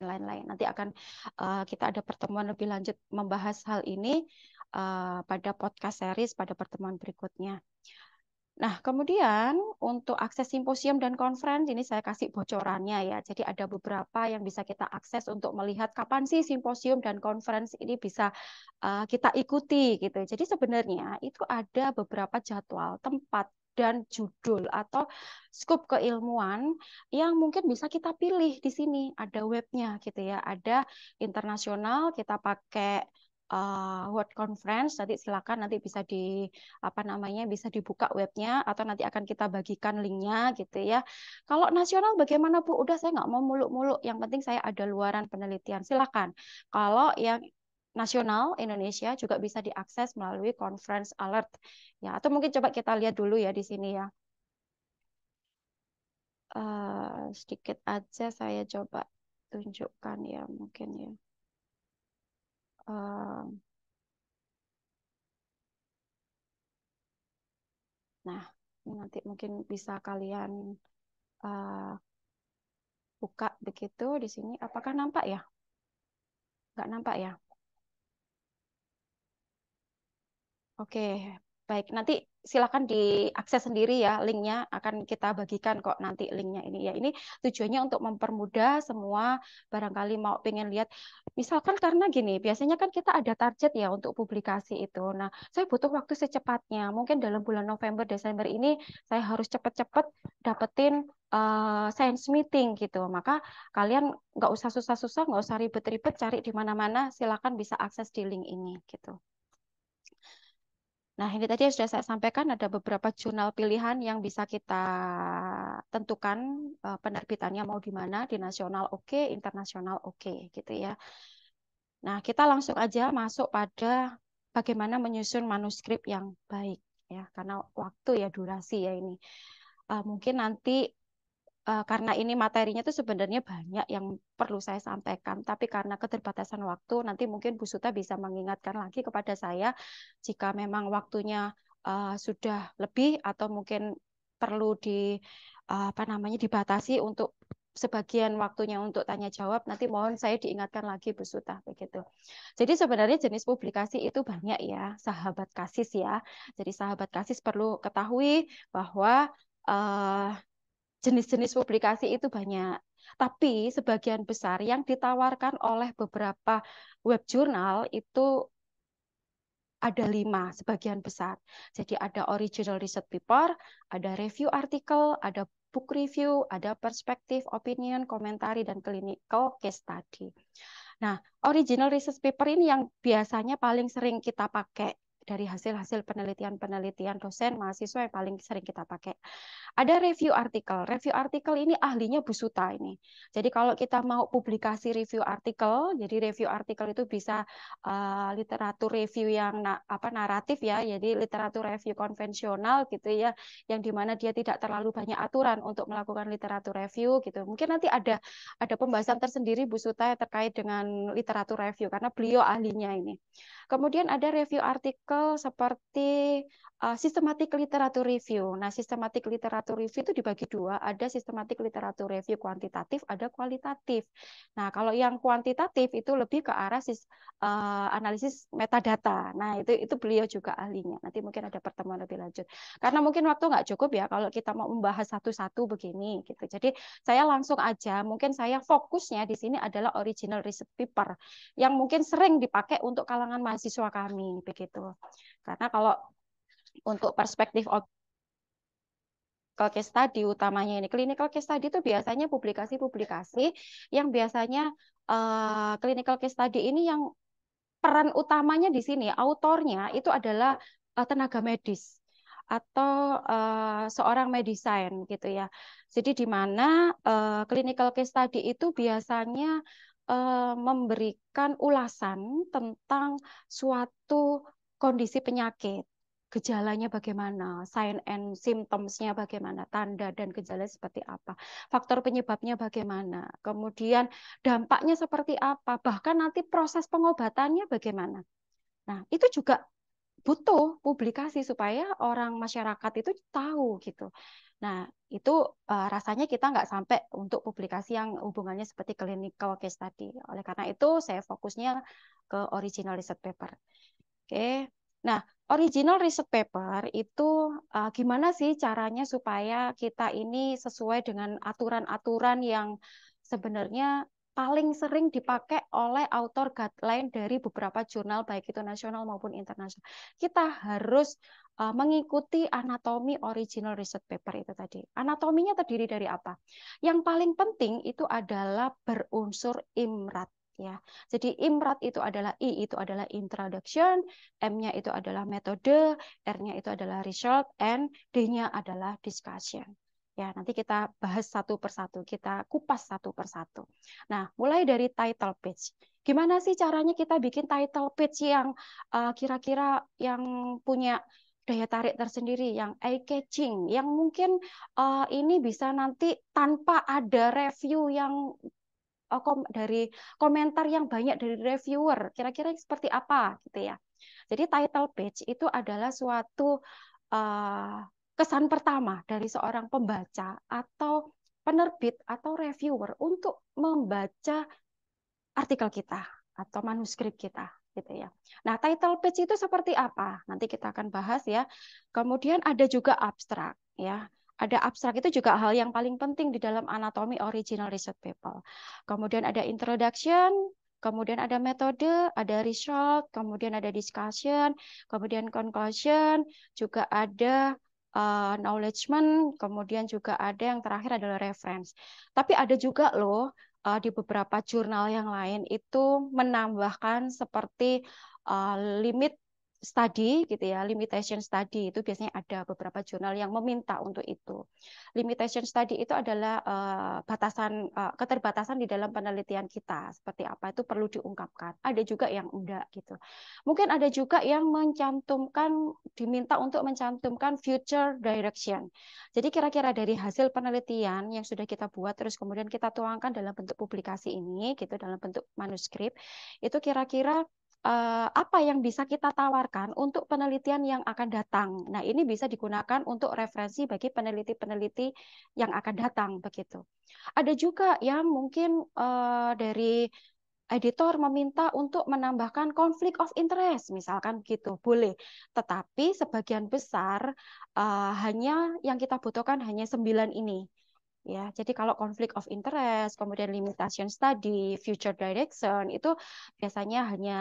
lain-lain. Nanti akan uh, kita ada pertemuan lebih lanjut membahas hal ini uh, pada podcast series pada pertemuan berikutnya. Nah, kemudian untuk akses simposium dan konferensi ini saya kasih bocorannya ya. Jadi ada beberapa yang bisa kita akses untuk melihat kapan sih simposium dan konferensi ini bisa uh, kita ikuti gitu. Jadi sebenarnya itu ada beberapa jadwal, tempat dan judul atau skup keilmuan yang mungkin bisa kita pilih di sini. Ada webnya gitu ya. Ada internasional kita pakai uh, word conference nanti silakan nanti bisa di apa namanya bisa dibuka webnya atau nanti akan kita bagikan linknya gitu ya kalau nasional bagaimana bu udah saya nggak mau muluk-muluk yang penting saya ada luaran penelitian silakan kalau yang nasional Indonesia juga bisa diakses melalui conference alert ya atau mungkin coba kita lihat dulu ya di sini ya uh, sedikit aja saya coba tunjukkan ya mungkin ya nah, ini nanti mungkin bisa kalian uh, buka begitu di sini. Apakah nampak ya? Nggak nampak ya? Oke, baik. Nanti silakan diakses sendiri ya linknya akan kita bagikan kok nanti linknya ini ya ini tujuannya untuk mempermudah semua barangkali mau pengen lihat misalkan karena gini biasanya kan kita ada target ya untuk publikasi itu nah saya butuh waktu secepatnya mungkin dalam bulan November Desember ini saya harus cepet-cepet dapetin uh, science meeting gitu. Maka kalian nggak usah susah-susah, nggak usah ribet-ribet cari di mana-mana, silakan bisa akses di link ini gitu. Nah, ini tadi sudah saya sampaikan ada beberapa jurnal pilihan yang bisa kita tentukan e, penerbitannya mau di mana, di nasional oke, okay, internasional oke, okay, gitu ya. Nah, kita langsung aja masuk pada bagaimana menyusun manuskrip yang baik ya, karena waktu ya durasi ya ini. Uh, mungkin nanti Eh, karena ini materinya itu sebenarnya banyak yang perlu saya sampaikan, tapi karena keterbatasan waktu, nanti mungkin Bu Suta bisa mengingatkan lagi kepada saya jika memang waktunya uh, sudah lebih atau mungkin perlu di uh, apa namanya dibatasi untuk sebagian waktunya untuk tanya jawab nanti mohon saya diingatkan lagi Bu Suta begitu. Jadi sebenarnya jenis publikasi itu banyak ya sahabat kasis ya. Jadi sahabat kasis perlu ketahui bahwa uh, jenis-jenis publikasi itu banyak. Tapi sebagian besar yang ditawarkan oleh beberapa web jurnal itu ada lima sebagian besar. Jadi ada original research paper, ada review artikel, ada book review, ada perspektif, opinion, komentari, dan clinical case study. Nah, original research paper ini yang biasanya paling sering kita pakai dari hasil-hasil penelitian-penelitian dosen mahasiswa yang paling sering kita pakai. Ada review artikel. Review artikel ini ahlinya Busuta ini. Jadi kalau kita mau publikasi review artikel, jadi review artikel itu bisa uh, literatur review yang na apa naratif ya, jadi literatur review konvensional gitu ya, yang dimana dia tidak terlalu banyak aturan untuk melakukan literatur review gitu. Mungkin nanti ada ada pembahasan tersendiri Busuta Suta ya, terkait dengan literatur review karena beliau ahlinya ini. Kemudian ada review artikel artikel seperti uh, systematic literature review. Nah, systematic literature review itu dibagi dua, ada systematic literature review kuantitatif, ada kualitatif. Nah, kalau yang kuantitatif itu lebih ke arah sis, uh, eh, analisis metadata. Nah, itu itu beliau juga ahlinya. Nanti mungkin ada pertemuan lebih lanjut. Karena mungkin waktu nggak cukup ya kalau kita mau membahas satu-satu begini gitu. Jadi saya langsung aja, mungkin saya fokusnya di sini adalah original research paper yang mungkin sering dipakai untuk kalangan mahasiswa kami begitu. Karena kalau untuk perspektif clinical case study utamanya ini. Clinical case study itu biasanya publikasi-publikasi yang biasanya uh, clinical case study ini yang peran utamanya di sini autornya itu adalah uh, tenaga medis atau uh, seorang medisain gitu ya. Jadi di mana uh, clinical case study itu biasanya uh, memberikan ulasan tentang suatu kondisi penyakit, gejalanya bagaimana, sign and symptomsnya bagaimana, tanda dan gejala seperti apa, faktor penyebabnya bagaimana, kemudian dampaknya seperti apa, bahkan nanti proses pengobatannya bagaimana. Nah, itu juga butuh publikasi supaya orang masyarakat itu tahu gitu. Nah, itu uh, rasanya kita nggak sampai untuk publikasi yang hubungannya seperti clinical case tadi. Oleh karena itu, saya fokusnya ke original research paper. Oke. Nah, original research paper itu uh, gimana sih caranya supaya kita ini sesuai dengan aturan-aturan yang sebenarnya paling sering dipakai oleh author guideline dari beberapa jurnal baik itu nasional maupun internasional. Kita harus uh, mengikuti anatomi original research paper itu tadi. Anatominya terdiri dari apa? Yang paling penting itu adalah berunsur imrat ya. Jadi imrat itu adalah I itu adalah introduction, M-nya itu adalah metode, R-nya itu adalah result, and D-nya adalah discussion. Ya, nanti kita bahas satu persatu, kita kupas satu persatu. Nah, mulai dari title page. Gimana sih caranya kita bikin title page yang eh, kira-kira uh, yang punya daya tarik tersendiri yang eye catching yang mungkin uh, ini bisa nanti tanpa ada review yang Oh, kom dari komentar yang banyak dari reviewer, kira-kira seperti apa gitu ya. Jadi title page itu adalah suatu uh, kesan pertama dari seorang pembaca atau penerbit atau reviewer untuk membaca artikel kita atau manuskrip kita gitu ya. Nah, title page itu seperti apa? Nanti kita akan bahas ya. Kemudian ada juga abstrak ya ada abstrak itu juga hal yang paling penting di dalam anatomi original research paper. Kemudian ada introduction, kemudian ada metode, ada result, kemudian ada discussion, kemudian conclusion, juga ada uh, eh, knowledge, kemudian juga ada yang terakhir adalah reference. Tapi ada juga loh uh, di beberapa jurnal yang lain itu menambahkan seperti uh, limit study gitu ya, limitation study itu biasanya ada beberapa jurnal yang meminta untuk itu. Limitation study itu adalah uh, batasan uh, keterbatasan di dalam penelitian kita seperti apa itu perlu diungkapkan. Ada juga yang enggak gitu. Mungkin ada juga yang mencantumkan diminta untuk mencantumkan future direction. Jadi kira-kira dari hasil penelitian yang sudah kita buat terus kemudian kita tuangkan dalam bentuk publikasi ini gitu dalam bentuk manuskrip itu kira-kira Eh, apa yang bisa kita tawarkan untuk penelitian yang akan datang. Nah, ini bisa digunakan untuk referensi bagi peneliti-peneliti yang akan datang begitu. Ada juga yang mungkin uh, dari editor meminta untuk menambahkan konflik of interest, misalkan gitu. boleh. Tetapi sebagian besar uh, hanya yang kita butuhkan hanya sembilan ini. Ya, jadi kalau konflik of interest, kemudian limitation study, future direction itu biasanya hanya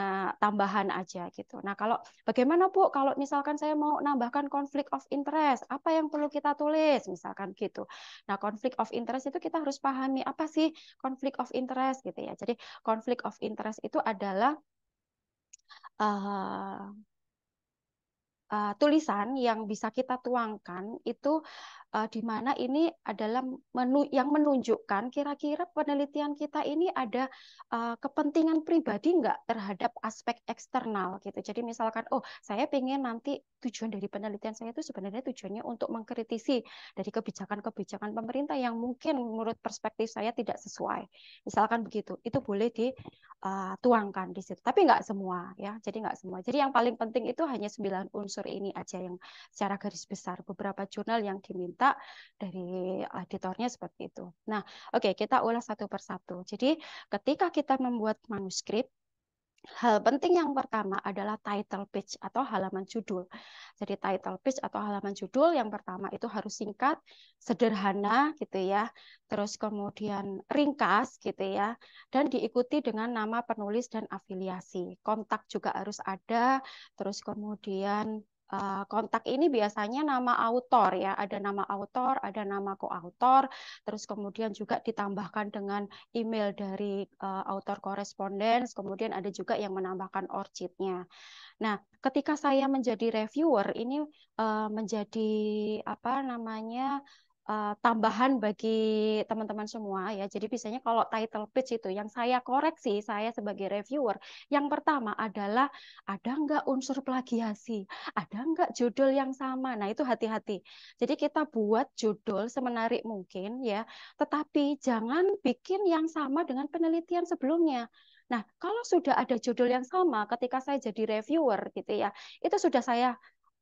tambahan aja gitu. Nah, kalau bagaimana Bu kalau misalkan saya mau nambahkan konflik of interest, apa yang perlu kita tulis misalkan gitu. Nah, konflik of interest itu kita harus pahami apa sih konflik of interest gitu ya. Jadi konflik of interest itu adalah uh, uh, tulisan yang bisa kita tuangkan itu uh, di mana ini adalah menu yang menunjukkan kira-kira penelitian kita ini ada uh, kepentingan pribadi nggak terhadap aspek eksternal gitu. Jadi misalkan, oh saya pengen nanti tujuan dari penelitian saya itu sebenarnya tujuannya untuk mengkritisi dari kebijakan-kebijakan pemerintah yang mungkin menurut perspektif saya tidak sesuai. Misalkan begitu, itu boleh dituangkan eh, di situ. Tapi nggak semua ya, jadi nggak semua. Jadi yang paling penting itu hanya sembilan unsur ini aja yang secara garis besar beberapa jurnal yang diminta minta dari editornya seperti itu. Nah, oke, okay, kita ulas satu persatu. Jadi, ketika kita membuat manuskrip, Hal penting yang pertama adalah title page atau halaman judul. Jadi title page atau halaman judul yang pertama itu harus singkat, sederhana gitu ya. Terus kemudian ringkas gitu ya dan diikuti dengan nama penulis dan afiliasi. Kontak juga harus ada, terus kemudian Eh, kontak ini biasanya nama autor ya, ada nama autor, ada nama koautor, terus kemudian juga ditambahkan dengan email dari uh, autor koresponden, kemudian ada juga yang menambahkan orchidnya. Nah, ketika saya menjadi reviewer ini uh, menjadi apa namanya uh, tambahan bagi teman-teman semua ya. Jadi biasanya kalau title page itu yang saya koreksi saya sebagai reviewer, yang pertama adalah ada nggak unsur plagiasi, ada nggak judul yang sama. Nah itu hati-hati. Jadi kita buat judul semenarik mungkin ya, tetapi jangan bikin yang sama dengan penelitian sebelumnya. Nah, kalau sudah ada judul yang sama ketika saya jadi reviewer gitu ya, itu sudah saya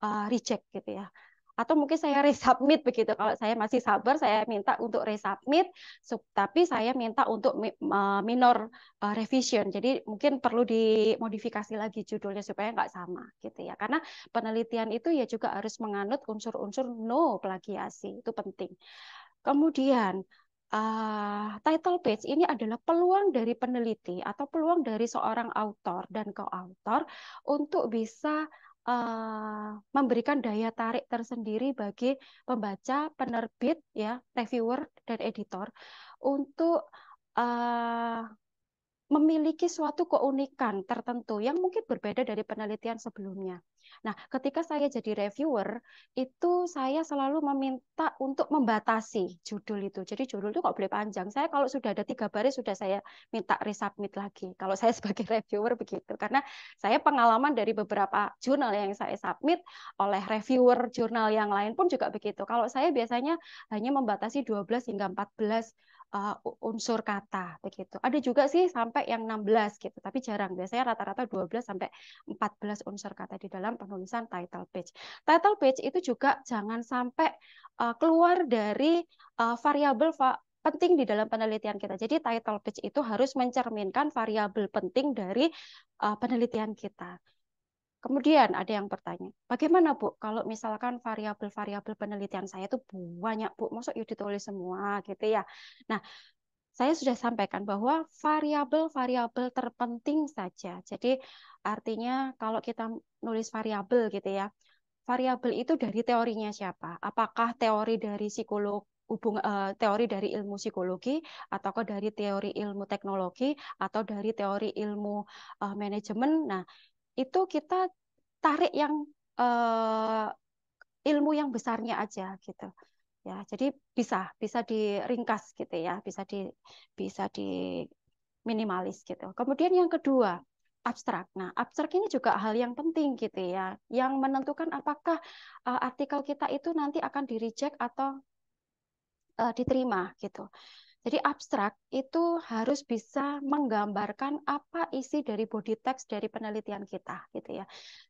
uh, reject gitu ya atau mungkin saya resubmit begitu. Kalau saya masih sabar, saya minta untuk resubmit, tapi saya minta untuk minor eh, revision. Jadi mungkin perlu dimodifikasi lagi judulnya supaya nggak sama gitu ya. Karena penelitian itu ya juga harus menganut unsur-unsur no plagiasi itu penting. Kemudian uh, title page ini adalah peluang dari peneliti atau peluang dari seorang autor dan co co-autor untuk bisa Eh, memberikan daya tarik tersendiri bagi pembaca, penerbit, ya, reviewer dan editor untuk uh, memiliki suatu keunikan tertentu yang mungkin berbeda dari penelitian sebelumnya. Nah, ketika saya jadi reviewer, itu saya selalu meminta untuk membatasi judul itu. Jadi judul itu kok boleh panjang. Saya kalau sudah ada tiga baris, sudah saya minta resubmit lagi. Kalau saya sebagai reviewer begitu. Karena saya pengalaman dari beberapa jurnal yang saya submit oleh reviewer jurnal yang lain pun juga begitu. Kalau saya biasanya hanya membatasi 12 hingga 14 uh, unsur kata begitu. Ada juga sih sampai yang 16 gitu, tapi jarang. Biasanya rata-rata 12 sampai 14 unsur kata di dalam penulisan title page. Title page itu juga jangan sampai uh, keluar dari uh, variabel va penting di dalam penelitian kita. Jadi title page itu harus mencerminkan variabel penting dari uh, penelitian kita. Kemudian ada yang bertanya, bagaimana Bu kalau misalkan variabel-variabel penelitian saya itu banyak Bu, masuk yuk ditulis semua gitu ya. Nah, saya sudah sampaikan bahwa variabel-variabel terpenting saja. Jadi artinya kalau kita nulis variabel gitu ya, variabel itu dari teorinya siapa? Apakah teori dari psikolog hubung uh, teori dari ilmu psikologi atau dari teori ilmu teknologi atau dari teori ilmu uh, manajemen. Nah, itu kita tarik yang uh, ilmu yang besarnya aja gitu ya jadi bisa bisa diringkas gitu ya bisa di bisa di minimalis gitu kemudian yang kedua abstrak nah abstrak ini juga hal yang penting gitu ya yang menentukan apakah uh, artikel kita itu nanti akan direject atau uh, diterima gitu jadi abstrak itu harus bisa menggambarkan apa isi dari body text dari penelitian kita gitu ya.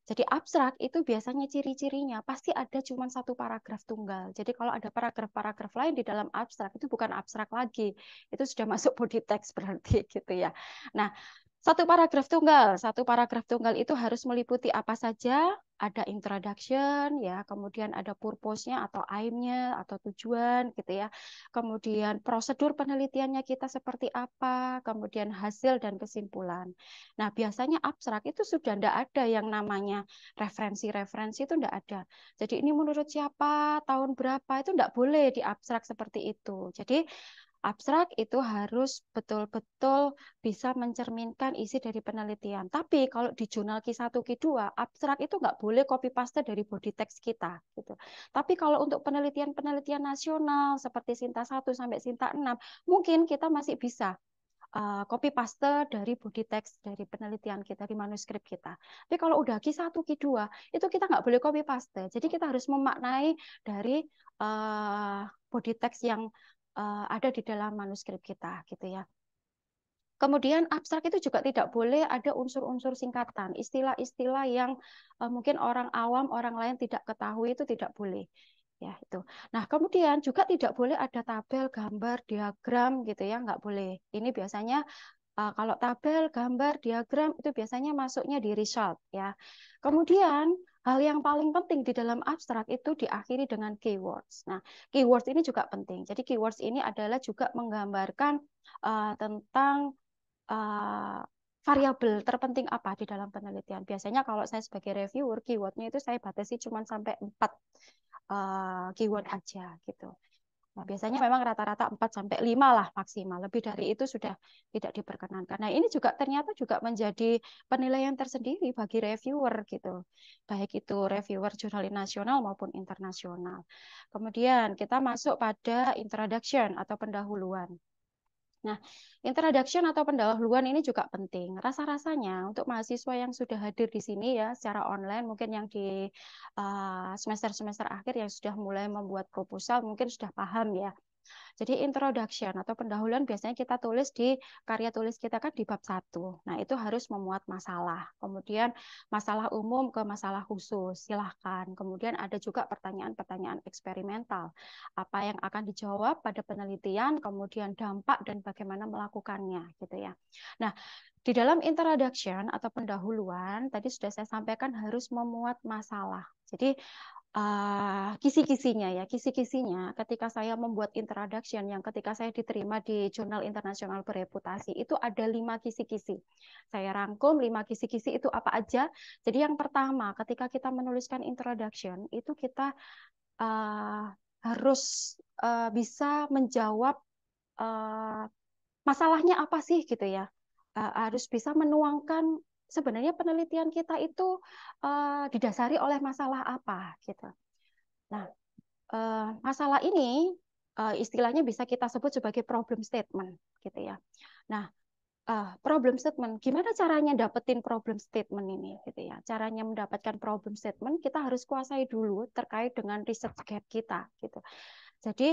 Jadi abstrak itu biasanya ciri-cirinya pasti ada cuma satu paragraf tunggal. Jadi kalau ada paragraf-paragraf lain di dalam abstrak itu bukan abstrak lagi. Itu sudah masuk body text berarti gitu ya. Nah, satu paragraf tunggal. Satu paragraf tunggal itu harus meliputi apa saja? Ada introduction ya, kemudian ada purpose-nya atau aim-nya atau tujuan gitu ya. Kemudian prosedur penelitiannya kita seperti apa, kemudian hasil dan kesimpulan. Nah, biasanya abstrak itu sudah tidak ada yang namanya referensi-referensi itu tidak ada. Jadi ini menurut siapa, tahun berapa itu tidak boleh di abstrak seperti itu. Jadi abstrak itu harus betul-betul bisa mencerminkan isi dari penelitian. Tapi kalau di jurnal Q1, Q2, abstrak itu nggak boleh copy paste dari body text kita. Gitu. Tapi kalau untuk penelitian-penelitian nasional seperti Sinta 1 sampai Sinta 6, mungkin kita masih bisa uh, eh, copy paste dari body text dari penelitian kita di manuskrip kita. Tapi kalau udah Q1, Q2 itu kita nggak boleh copy paste. Jadi kita harus memaknai dari uh, body text yang uh, ada di dalam manuskrip kita gitu ya. Kemudian abstrak itu juga tidak boleh ada unsur-unsur singkatan, istilah-istilah yang uh, mungkin orang awam, orang lain tidak ketahui itu tidak boleh. Ya, itu. Nah, kemudian juga tidak boleh ada tabel, gambar, diagram gitu ya, nggak boleh. Ini biasanya uh, kalau tabel, gambar, diagram itu biasanya masuknya di result ya. Kemudian Hal yang paling penting di dalam abstrak itu diakhiri dengan keywords. Nah, keywords ini juga penting. Jadi keywords ini adalah juga menggambarkan uh, tentang uh, variabel terpenting apa di dalam penelitian. Biasanya kalau saya sebagai reviewer, keywordnya itu saya batasi cuma sampai 4 uh, eh, keyword aja gitu. Nah, biasanya memang rata-rata 4 sampai 5 lah maksimal. Lebih dari itu sudah tidak diperkenankan. Nah, ini juga ternyata juga menjadi penilaian tersendiri bagi reviewer gitu. Baik itu reviewer jurnal nasional maupun internasional. Kemudian kita masuk pada introduction atau pendahuluan. Nah, introduction atau pendahuluan ini juga penting. Rasa-rasanya untuk mahasiswa yang sudah hadir di sini ya secara online, mungkin yang di eh, semester-semester uh, akhir yang sudah mulai membuat proposal, mungkin sudah paham ya jadi introduction atau pendahuluan biasanya kita tulis di karya tulis kita kan di bab satu. Nah, itu harus memuat masalah. Kemudian masalah umum ke masalah khusus, silahkan. Kemudian ada juga pertanyaan-pertanyaan eksperimental. Apa yang akan dijawab pada penelitian, kemudian dampak dan bagaimana melakukannya gitu ya. Nah, di dalam introduction atau pendahuluan, tadi sudah saya sampaikan harus memuat masalah. Jadi uh, kisi-kisinya ya, kisi-kisinya ketika saya membuat introduction yang ketika saya diterima di jurnal internasional bereputasi itu ada lima kisi-kisi. Saya rangkum lima kisi-kisi itu apa aja. Jadi yang pertama ketika kita menuliskan introduction itu kita uh, harus uh, bisa menjawab uh, masalahnya apa sih gitu ya. Uh, harus bisa menuangkan sebenarnya penelitian kita itu uh, didasari oleh masalah apa gitu. Nah, uh, masalah ini uh, istilahnya bisa kita sebut sebagai problem statement gitu ya. Nah, uh, problem statement, gimana caranya dapetin problem statement ini gitu ya. Caranya mendapatkan problem statement kita harus kuasai dulu terkait dengan research gap kita gitu. Jadi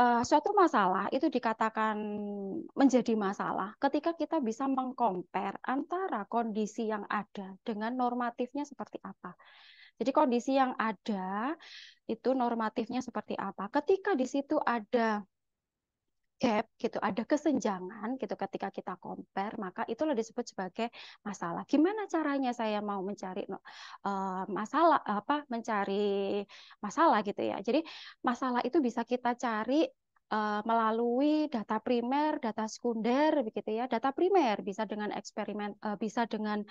uh, suatu masalah itu dikatakan menjadi masalah ketika kita bisa mengkompar antara kondisi yang ada dengan normatifnya seperti apa. Jadi kondisi yang ada itu normatifnya seperti apa. Ketika di situ ada gap gitu, ada kesenjangan gitu ketika kita compare, maka itulah disebut sebagai masalah. Gimana caranya saya mau mencari uh, masalah apa mencari masalah gitu ya. Jadi masalah itu bisa kita cari eh, melalui data primer, data sekunder begitu ya. Data primer bisa dengan eksperimen, eh, bisa dengan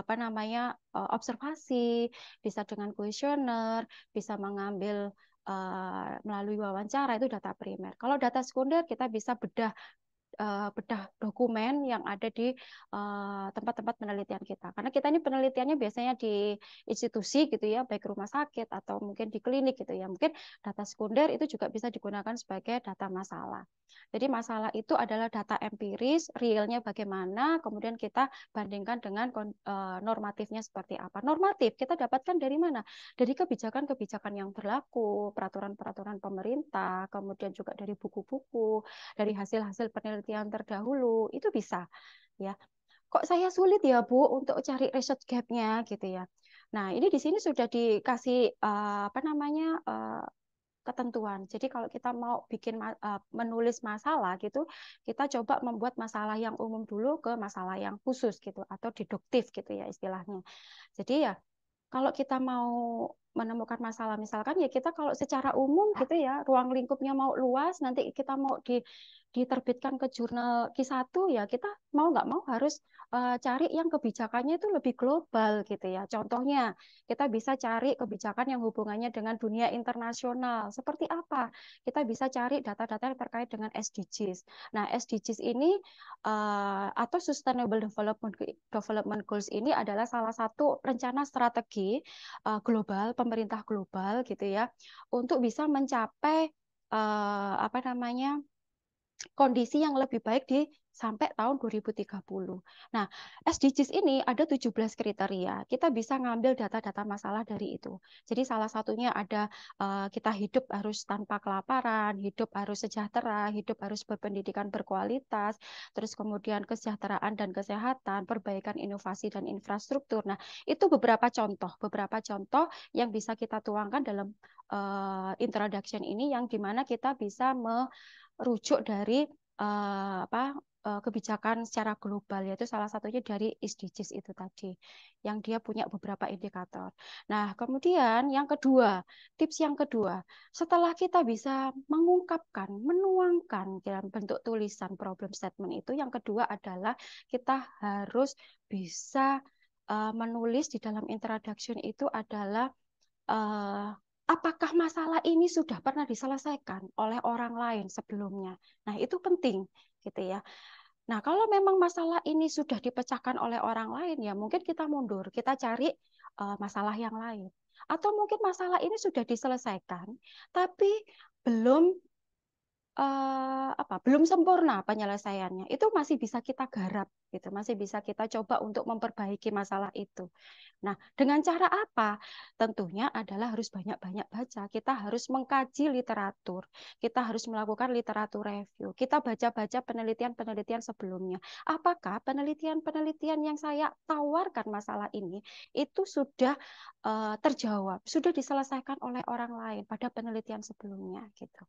apa namanya observasi, bisa dengan kuesioner, bisa mengambil Eh, melalui wawancara itu data primer. Kalau data sekunder kita bisa bedah uh, bedah dokumen yang ada di eh, tempat-tempat uh, penelitian kita. Karena kita ini penelitiannya biasanya di institusi gitu ya, baik rumah sakit atau mungkin di klinik gitu ya. Mungkin data sekunder itu juga bisa digunakan sebagai data masalah. Jadi masalah itu adalah data empiris, realnya bagaimana, kemudian kita bandingkan dengan uh, normatifnya seperti apa. Normatif kita dapatkan dari mana? Dari kebijakan-kebijakan yang berlaku, peraturan-peraturan pemerintah, kemudian juga dari buku-buku, dari hasil-hasil penelitian penelitian terdahulu itu bisa ya kok saya sulit ya Bu untuk cari research gapnya gitu ya. Nah, ini di sini sudah dikasih uh, apa namanya uh, ketentuan. Jadi kalau kita mau bikin uh, menulis masalah gitu, kita coba membuat masalah yang umum dulu ke masalah yang khusus gitu atau deduktif gitu ya istilahnya. Jadi ya kalau kita mau menemukan masalah misalkan ya kita kalau secara umum ya. gitu ya ruang lingkupnya mau luas nanti kita mau di diterbitkan ke jurnal Q1 ya kita mau nggak mau harus uh, cari yang kebijakannya itu lebih global gitu ya. Contohnya kita bisa cari kebijakan yang hubungannya dengan dunia internasional. Seperti apa? Kita bisa cari data-data yang terkait dengan SDGs. Nah, SDGs ini uh, atau Sustainable Development Development Goals ini adalah salah satu rencana strategi uh, global pemerintah global gitu ya untuk bisa mencapai uh, apa namanya kondisi yang lebih baik di sampai tahun 2030. Nah, SDGs ini ada 17 kriteria. Kita bisa ngambil data-data masalah dari itu. Jadi salah satunya ada uh, kita hidup harus tanpa kelaparan, hidup harus sejahtera, hidup harus berpendidikan berkualitas, terus kemudian kesejahteraan dan kesehatan, perbaikan inovasi dan infrastruktur. Nah, itu beberapa contoh, beberapa contoh yang bisa kita tuangkan dalam uh, introduction ini yang dimana kita bisa merujuk dari uh, apa Eh, kebijakan secara global yaitu salah satunya dari SDGs itu tadi yang dia punya beberapa indikator. Nah, kemudian yang kedua, tips yang kedua, setelah kita bisa mengungkapkan, menuangkan dalam bentuk tulisan problem statement itu yang kedua adalah kita harus bisa uh, menulis di dalam introduction itu adalah uh, apakah masalah ini sudah pernah diselesaikan oleh orang lain sebelumnya. Nah, itu penting gitu ya. Nah, kalau memang masalah ini sudah dipecahkan oleh orang lain ya mungkin kita mundur, kita cari uh, masalah yang lain. Atau mungkin masalah ini sudah diselesaikan tapi belum uh, apa belum sempurna penyelesaiannya itu masih bisa kita garap gitu masih bisa kita coba untuk memperbaiki masalah itu nah dengan cara apa tentunya adalah harus banyak-banyak baca kita harus mengkaji literatur kita harus melakukan literatur review kita baca-baca penelitian-penelitian sebelumnya apakah penelitian-penelitian yang saya tawarkan masalah ini itu sudah uh, terjawab sudah diselesaikan oleh orang lain pada penelitian sebelumnya gitu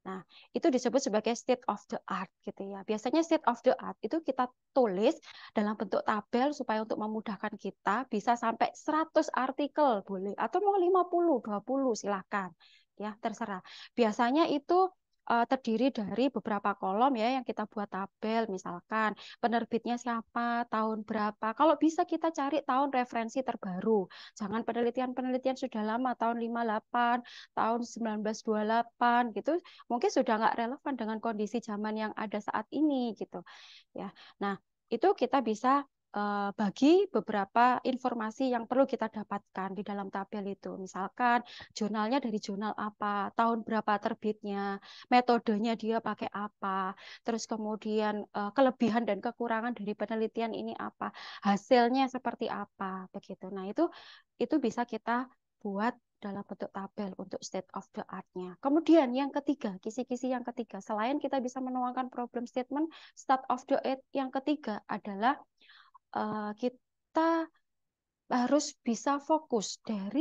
Nah, itu disebut sebagai state of the art gitu ya. Biasanya state of the art itu kita tulis dalam bentuk tabel supaya untuk memudahkan kita bisa sampai 100 artikel boleh atau mau 50, 20 silakan. Ya, terserah. Biasanya itu uh, terdiri dari beberapa kolom ya yang kita buat tabel misalkan penerbitnya siapa, tahun berapa. Kalau bisa kita cari tahun referensi terbaru. Jangan penelitian-penelitian sudah lama tahun 58, tahun 1928 gitu. Mungkin sudah nggak relevan dengan kondisi zaman yang ada saat ini gitu. Ya. Nah, itu kita bisa Eh, bagi beberapa informasi yang perlu kita dapatkan di dalam tabel itu. Misalkan jurnalnya dari jurnal apa, tahun berapa terbitnya, metodenya dia pakai apa, terus kemudian eh, kelebihan dan kekurangan dari penelitian ini apa, hasilnya seperti apa, begitu. Nah, itu itu bisa kita buat dalam bentuk tabel untuk state of the art-nya. Kemudian yang ketiga, kisi-kisi yang ketiga, selain kita bisa menuangkan problem statement, state of the art yang ketiga adalah Eh, kita harus bisa fokus dari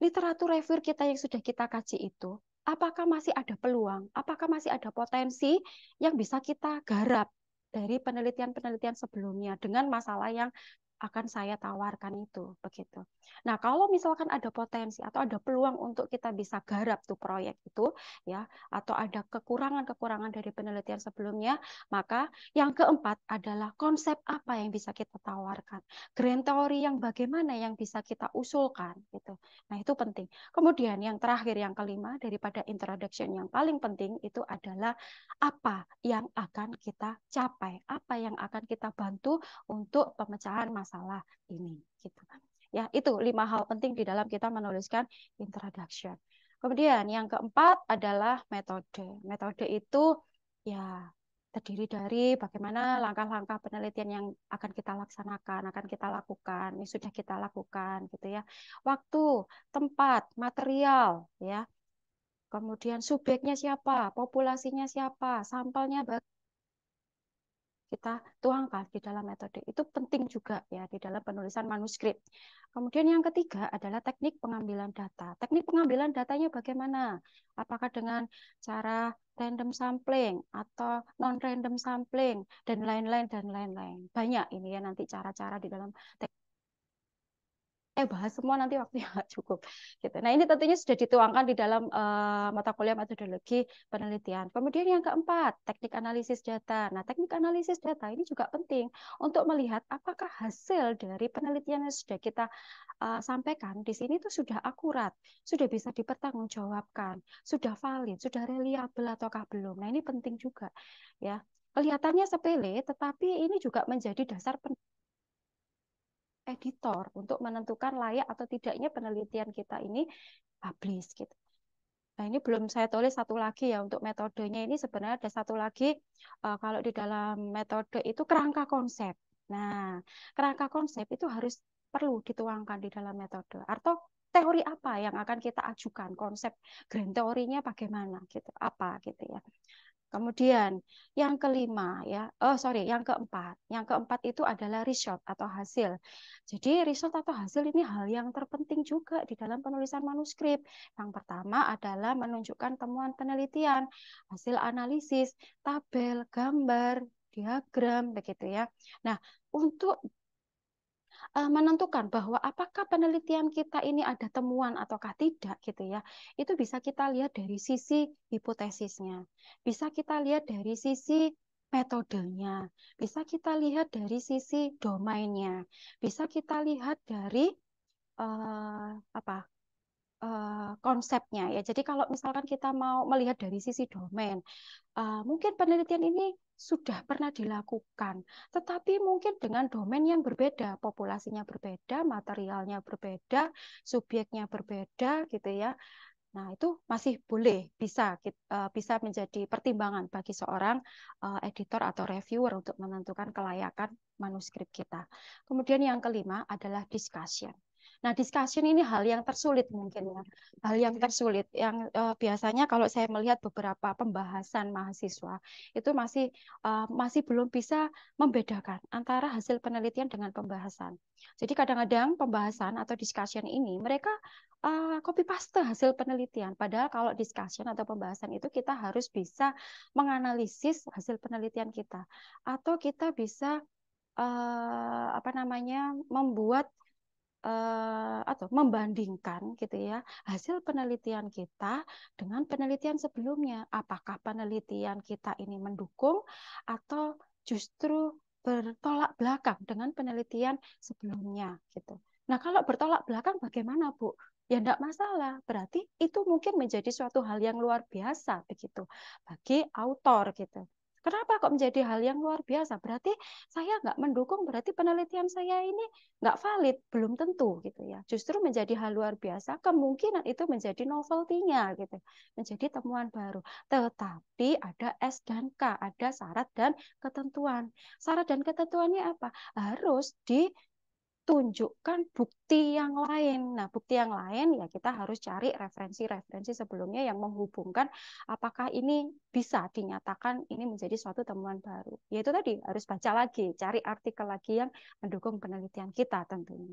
literatur review kita yang sudah kita kaji itu. Apakah masih ada peluang? Apakah masih ada potensi yang bisa kita garap dari penelitian-penelitian sebelumnya dengan masalah yang akan saya tawarkan itu begitu. Nah, kalau misalkan ada potensi atau ada peluang untuk kita bisa garap tuh proyek itu ya atau ada kekurangan-kekurangan dari penelitian sebelumnya, maka yang keempat adalah konsep apa yang bisa kita tawarkan. Grand theory yang bagaimana yang bisa kita usulkan gitu. Nah, itu penting. Kemudian yang terakhir yang kelima daripada introduction yang paling penting itu adalah apa yang akan kita capai, apa yang akan kita bantu untuk pemecahan masalah masalah ini gitu ya itu lima hal penting di dalam kita menuliskan introduction kemudian yang keempat adalah metode metode itu ya terdiri dari bagaimana langkah-langkah penelitian yang akan kita laksanakan, akan kita lakukan, ini sudah kita lakukan gitu ya. Waktu, tempat, material ya. Kemudian subjeknya siapa, populasinya siapa, sampelnya kita tuangkan di dalam metode itu penting juga ya di dalam penulisan manuskrip. Kemudian yang ketiga adalah teknik pengambilan data. Teknik pengambilan datanya bagaimana? Apakah dengan cara random sampling atau non random sampling dan lain-lain dan lain-lain. Banyak ini ya nanti cara-cara di dalam teknik eh bahas semua nanti waktunya nggak cukup gitu. Nah ini tentunya sudah dituangkan di dalam uh, mata kuliah metodologi penelitian. Kemudian yang keempat teknik analisis data. Nah teknik analisis data ini juga penting untuk melihat apakah hasil dari penelitian yang sudah kita uh, sampaikan di sini itu sudah akurat, sudah bisa dipertanggungjawabkan, sudah valid, sudah reliable ataukah belum. Nah ini penting juga ya kelihatannya sepele, tetapi ini juga menjadi dasar editor untuk menentukan layak atau tidaknya penelitian kita ini publish gitu. Nah, ini belum saya tulis satu lagi ya untuk metodenya ini sebenarnya ada satu lagi uh, kalau di dalam metode itu kerangka konsep. Nah, kerangka konsep itu harus perlu dituangkan di dalam metode atau teori apa yang akan kita ajukan, konsep grand teorinya bagaimana gitu, apa gitu ya. Kemudian yang kelima ya, oh sorry, yang keempat. Yang keempat itu adalah result atau hasil. Jadi result atau hasil ini hal yang terpenting juga di dalam penulisan manuskrip. Yang pertama adalah menunjukkan temuan penelitian, hasil analisis, tabel, gambar, diagram begitu ya. Nah, untuk uh, menentukan bahwa apakah penelitian kita ini ada temuan ataukah tidak gitu ya. Itu bisa kita lihat dari sisi hipotesisnya. Bisa kita lihat dari sisi metodenya, bisa kita lihat dari sisi domainnya, bisa kita lihat dari uh, apa uh, konsepnya ya. Jadi kalau misalkan kita mau melihat dari sisi domain, uh, mungkin penelitian ini sudah pernah dilakukan, tetapi mungkin dengan domain yang berbeda, populasinya berbeda, materialnya berbeda, subjeknya berbeda gitu ya. Nah, itu masih boleh bisa eh, bisa menjadi pertimbangan bagi seorang editor atau reviewer untuk menentukan kelayakan manuskrip kita. Kemudian yang kelima adalah discussion. Nah, discussion ini hal yang tersulit mungkin ya. Hal yang iya. tersulit yang uh, biasanya kalau saya melihat beberapa pembahasan mahasiswa itu masih uh, masih belum bisa membedakan antara hasil penelitian dengan pembahasan. Jadi kadang-kadang pembahasan atau discussion ini mereka uh, eh, copy paste hasil penelitian. Padahal kalau discussion atau pembahasan itu kita harus bisa menganalisis hasil penelitian kita atau kita bisa uh, apa namanya membuat Eh, atau membandingkan gitu ya hasil penelitian kita dengan penelitian sebelumnya apakah penelitian kita ini mendukung atau justru bertolak belakang dengan penelitian sebelumnya gitu nah kalau bertolak belakang bagaimana bu ya tidak masalah. Berarti itu mungkin menjadi suatu hal yang luar biasa begitu bagi autor gitu. Kenapa kok menjadi hal yang luar biasa? Berarti saya nggak mendukung, berarti penelitian saya ini nggak valid, belum tentu gitu ya. Justru menjadi hal luar biasa, kemungkinan itu menjadi novelty-nya gitu, menjadi temuan baru. Tetapi ada S dan K, ada syarat dan ketentuan. Syarat dan ketentuannya apa? Harus di tunjukkan bukti yang lain. Nah, bukti yang lain ya kita harus cari referensi-referensi sebelumnya yang menghubungkan apakah ini bisa dinyatakan ini menjadi suatu temuan baru. Yaitu tadi harus baca lagi, cari artikel lagi yang mendukung penelitian kita tentunya.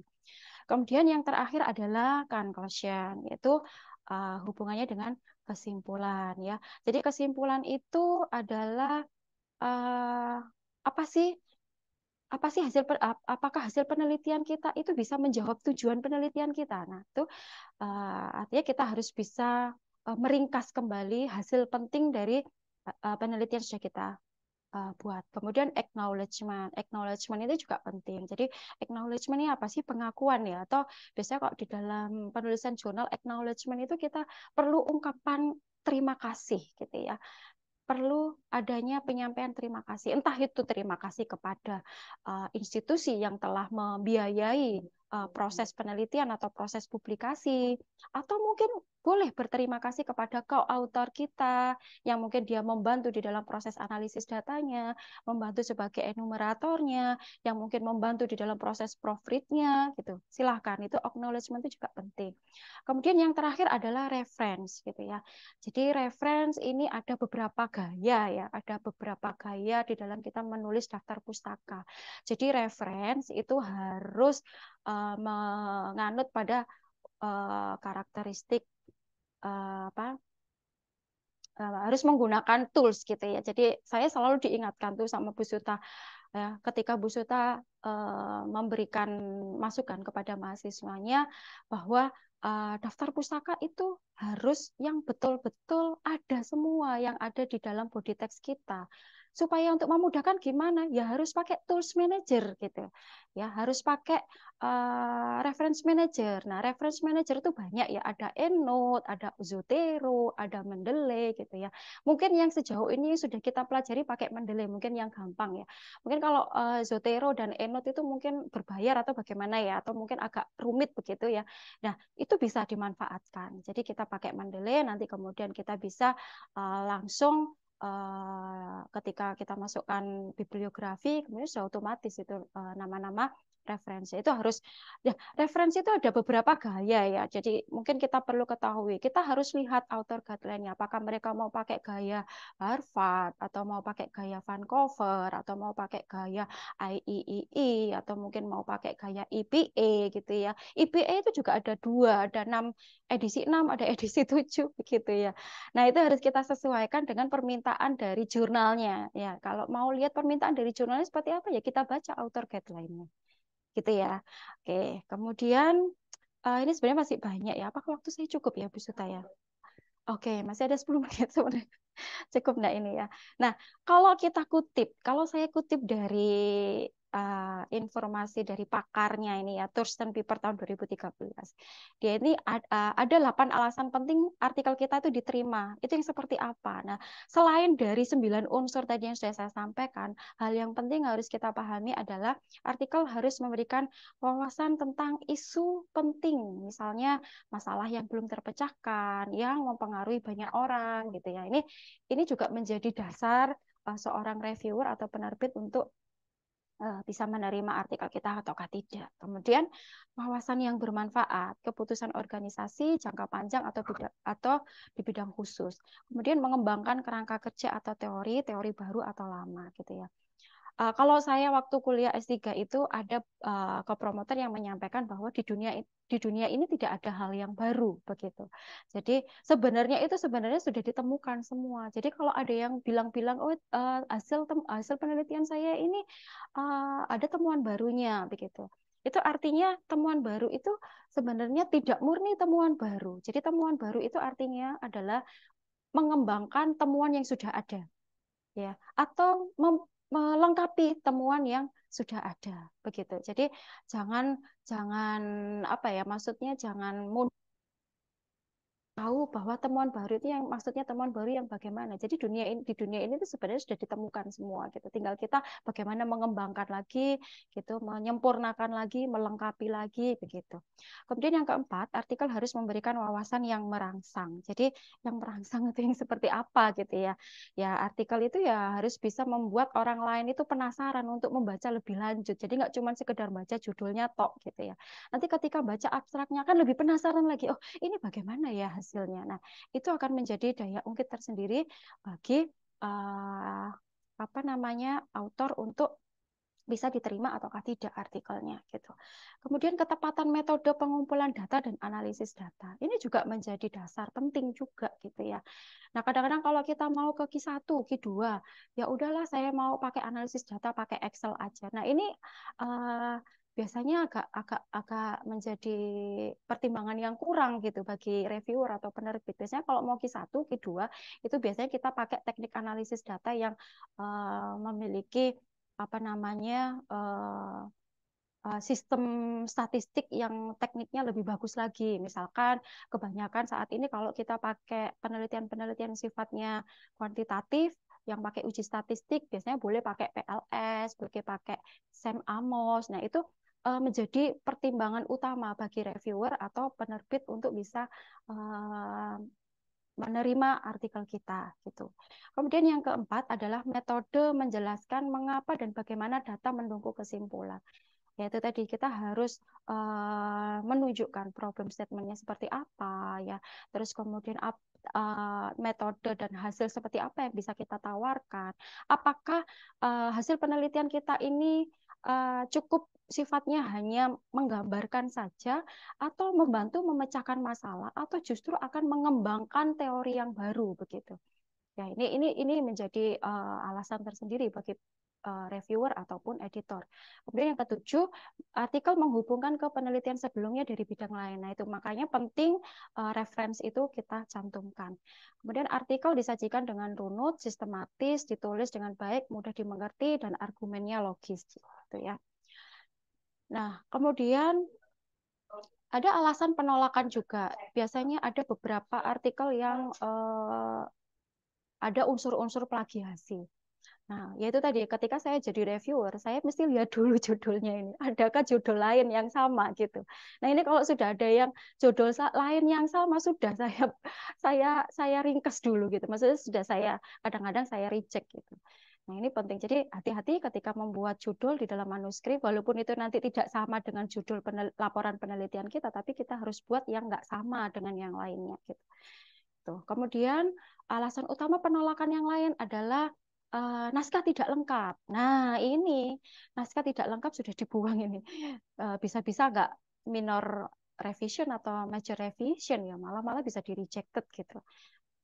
Kemudian yang terakhir adalah conclusion, yaitu uh, hubungannya dengan kesimpulan ya. Jadi kesimpulan itu adalah uh, apa sih apa sih hasil apakah hasil penelitian kita itu bisa menjawab tujuan penelitian kita nah itu uh, artinya kita harus bisa uh, meringkas kembali hasil penting dari uh, penelitian sudah kita uh, buat kemudian acknowledgement acknowledgement itu juga penting jadi acknowledgement ini apa sih pengakuan ya atau biasanya kalau di dalam penulisan jurnal acknowledgement itu kita perlu ungkapan terima kasih gitu ya perlu adanya penyampaian terima kasih. Entah itu terima kasih kepada uh, institusi yang telah membiayai uh, proses penelitian atau proses publikasi atau mungkin boleh berterima kasih kepada co-author kita yang mungkin dia membantu di dalam proses analisis datanya, membantu sebagai enumeratornya, yang mungkin membantu di dalam proses proofreadnya gitu. Silahkan itu acknowledgement itu juga penting. Kemudian yang terakhir adalah reference gitu ya. Jadi reference ini ada beberapa gaya ya, ada beberapa gaya di dalam kita menulis daftar pustaka. Jadi reference itu harus uh, Eh, menganut pada eh, karakteristik eh, apa harus menggunakan tools gitu ya. Jadi saya selalu diingatkan tuh sama Bu Suta ya, ketika Bu Suta uh, memberikan masukan kepada mahasiswanya bahwa daftar pustaka itu harus yang betul-betul ada semua yang ada di dalam body text kita supaya untuk memudahkan gimana ya harus pakai tools manager gitu ya harus pakai uh, reference manager nah reference manager itu banyak ya ada EndNote ada Zotero ada Mendeley gitu ya mungkin yang sejauh ini sudah kita pelajari pakai Mendeley mungkin yang gampang ya mungkin kalau uh, Zotero dan EndNote itu mungkin berbayar atau bagaimana ya atau mungkin agak rumit begitu ya nah itu bisa dimanfaatkan jadi kita pakai Mendeley nanti kemudian kita bisa uh, langsung Eh, ketika kita masukkan bibliografi kemudian sudah otomatis itu eh, nama -nama referensi itu harus ya referensi itu ada beberapa gaya ya jadi mungkin kita perlu ketahui kita harus lihat author guideline-nya apakah mereka mau pakai gaya Harvard atau mau pakai gaya Vancouver atau mau pakai gaya IEEE e e, atau mungkin mau pakai gaya IPA e gitu ya IPA itu juga ada dua ada enam edisi enam ada edisi tujuh begitu ya nah itu harus kita sesuaikan dengan permintaan dari jurnalnya ya kalau mau lihat permintaan dari jurnalnya seperti apa ya kita baca author guideline-nya gitu ya. Oke, kemudian uh, ini sebenarnya masih banyak ya. Apakah waktu saya cukup ya, Bu Suta ya? Oke, masih ada 10 menit sebenarnya. Cukup enggak ini ya. Nah, kalau kita kutip, kalau saya kutip dari uh, informasi dari pakarnya ini ya Thurston Piper tahun 2013. Dia ini uh, ada 8 alasan penting artikel kita itu diterima. Itu yang seperti apa? Nah, selain dari 9 unsur tadi yang sudah saya sampaikan, hal yang penting harus kita pahami adalah artikel harus memberikan wawasan tentang isu penting, misalnya masalah yang belum terpecahkan, yang mempengaruhi banyak orang gitu ya. Ini ini juga menjadi dasar eh, seorang reviewer atau penerbit untuk Eh, bisa menerima artikel kita ataukah tidak. Kemudian wawasan yang bermanfaat, keputusan organisasi jangka panjang atau bidang, atau di bidang khusus. Kemudian mengembangkan kerangka kerja atau teori, teori baru atau lama gitu ya. Uh, kalau saya waktu kuliah S3 itu ada uh, eh, promoter yang menyampaikan bahwa di dunia di dunia ini tidak ada hal yang baru begitu. Jadi sebenarnya itu sebenarnya sudah ditemukan semua. Jadi kalau ada yang bilang-bilang oh uh, hasil tem hasil penelitian saya ini uh, ada temuan barunya begitu. Itu artinya temuan baru itu sebenarnya tidak murni temuan baru. Jadi temuan baru itu artinya adalah mengembangkan temuan yang sudah ada ya atau mem melengkapi temuan yang sudah ada begitu. Jadi jangan jangan apa ya maksudnya jangan mudah tahu bahwa temuan baru itu yang maksudnya temuan baru yang bagaimana. Jadi dunia ini, di dunia ini itu sebenarnya sudah ditemukan semua gitu. Tinggal kita bagaimana mengembangkan lagi gitu, menyempurnakan lagi, melengkapi lagi begitu. Kemudian yang keempat, artikel harus memberikan wawasan yang merangsang. Jadi yang merangsang itu yang seperti apa gitu ya. Ya artikel itu ya harus bisa membuat orang lain itu penasaran untuk membaca lebih lanjut. Jadi nggak cuma sekedar baca judulnya tok gitu ya. Nanti ketika baca abstraknya kan lebih penasaran lagi. Oh, ini bagaimana ya hasilnya. Nah, itu akan menjadi daya ungkit tersendiri bagi uh, apa namanya autor untuk bisa diterima ataukah tidak artikelnya gitu. Kemudian ketepatan metode pengumpulan data dan analisis data. Ini juga menjadi dasar penting juga gitu ya. Nah, kadang-kadang kalau kita mau ke Q1, Q2, ya udahlah saya mau pakai analisis data pakai Excel aja. Nah, ini uh, biasanya agak agak agak menjadi pertimbangan yang kurang gitu bagi reviewer atau penerbit. Biasanya kalau mau Q1, Q2 itu biasanya kita pakai teknik analisis data yang uh, memiliki apa namanya uh, sistem statistik yang tekniknya lebih bagus lagi. Misalkan kebanyakan saat ini kalau kita pakai penelitian-penelitian sifatnya kuantitatif yang pakai uji statistik biasanya boleh pakai PLS, boleh pakai SEM Amos. Nah, itu uh, menjadi pertimbangan utama bagi reviewer atau penerbit untuk bisa uh, menerima artikel kita gitu. Kemudian yang keempat adalah metode menjelaskan mengapa dan bagaimana data mendukung kesimpulan. Yaitu tadi kita harus uh, menunjukkan problem statementnya seperti apa ya. Terus kemudian uh, metode dan hasil seperti apa yang bisa kita tawarkan. Apakah uh, hasil penelitian kita ini uh, cukup sifatnya hanya menggambarkan saja atau membantu memecahkan masalah atau justru akan mengembangkan teori yang baru begitu. Ya, ini ini ini menjadi uh, alasan tersendiri bagi eh, reviewer ataupun editor. Kemudian yang ketujuh, artikel menghubungkan ke penelitian sebelumnya dari bidang lain. Nah, itu makanya penting uh, reference itu kita cantumkan. Kemudian artikel disajikan dengan runut, sistematis, ditulis dengan baik, mudah dimengerti dan argumennya logis gitu ya. Nah, kemudian ada alasan penolakan juga. Biasanya ada beberapa artikel yang eh, ada unsur-unsur plagiasi. Nah, yaitu tadi ketika saya jadi reviewer, saya mesti lihat dulu judulnya ini. Adakah judul lain yang sama gitu. Nah, ini kalau sudah ada yang judul lain yang sama sudah saya saya saya ringkas dulu gitu. Maksudnya sudah saya kadang-kadang saya reject gitu. Nah, ini penting. Jadi, hati-hati ketika membuat judul di dalam manuskrip, walaupun itu nanti tidak sama dengan judul penel laporan penelitian kita, tapi kita harus buat yang nggak sama dengan yang lainnya. Gitu. Tuh. Kemudian, alasan utama penolakan yang lain adalah uh, naskah tidak lengkap. Nah, ini naskah tidak lengkap sudah dibuang ini. Eh, bisa-bisa uh, nggak minor revision atau major revision ya malah malah bisa di rejected gitu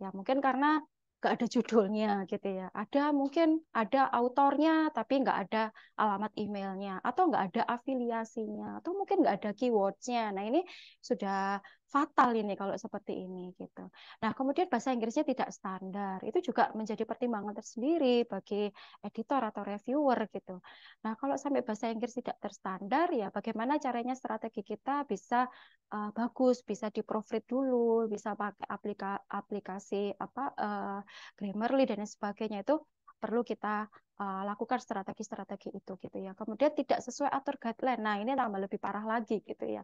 ya mungkin karena nggak ada judulnya gitu ya. Ada mungkin ada autornya tapi nggak ada alamat emailnya atau nggak ada afiliasinya atau mungkin nggak ada keywordnya. Nah ini sudah fatal ini kalau seperti ini gitu. Nah, kemudian bahasa Inggrisnya tidak standar. Itu juga menjadi pertimbangan tersendiri bagi editor atau reviewer gitu. Nah, kalau sampai bahasa Inggris tidak terstandar ya bagaimana caranya strategi kita bisa uh, bagus, bisa di profit dulu, bisa pakai aplika aplikasi apa uh, Grammarly dan sebagainya itu perlu kita uh, lakukan strategi-strategi itu gitu ya. Kemudian tidak sesuai atur guideline. Nah, ini tambah lebih parah lagi gitu ya.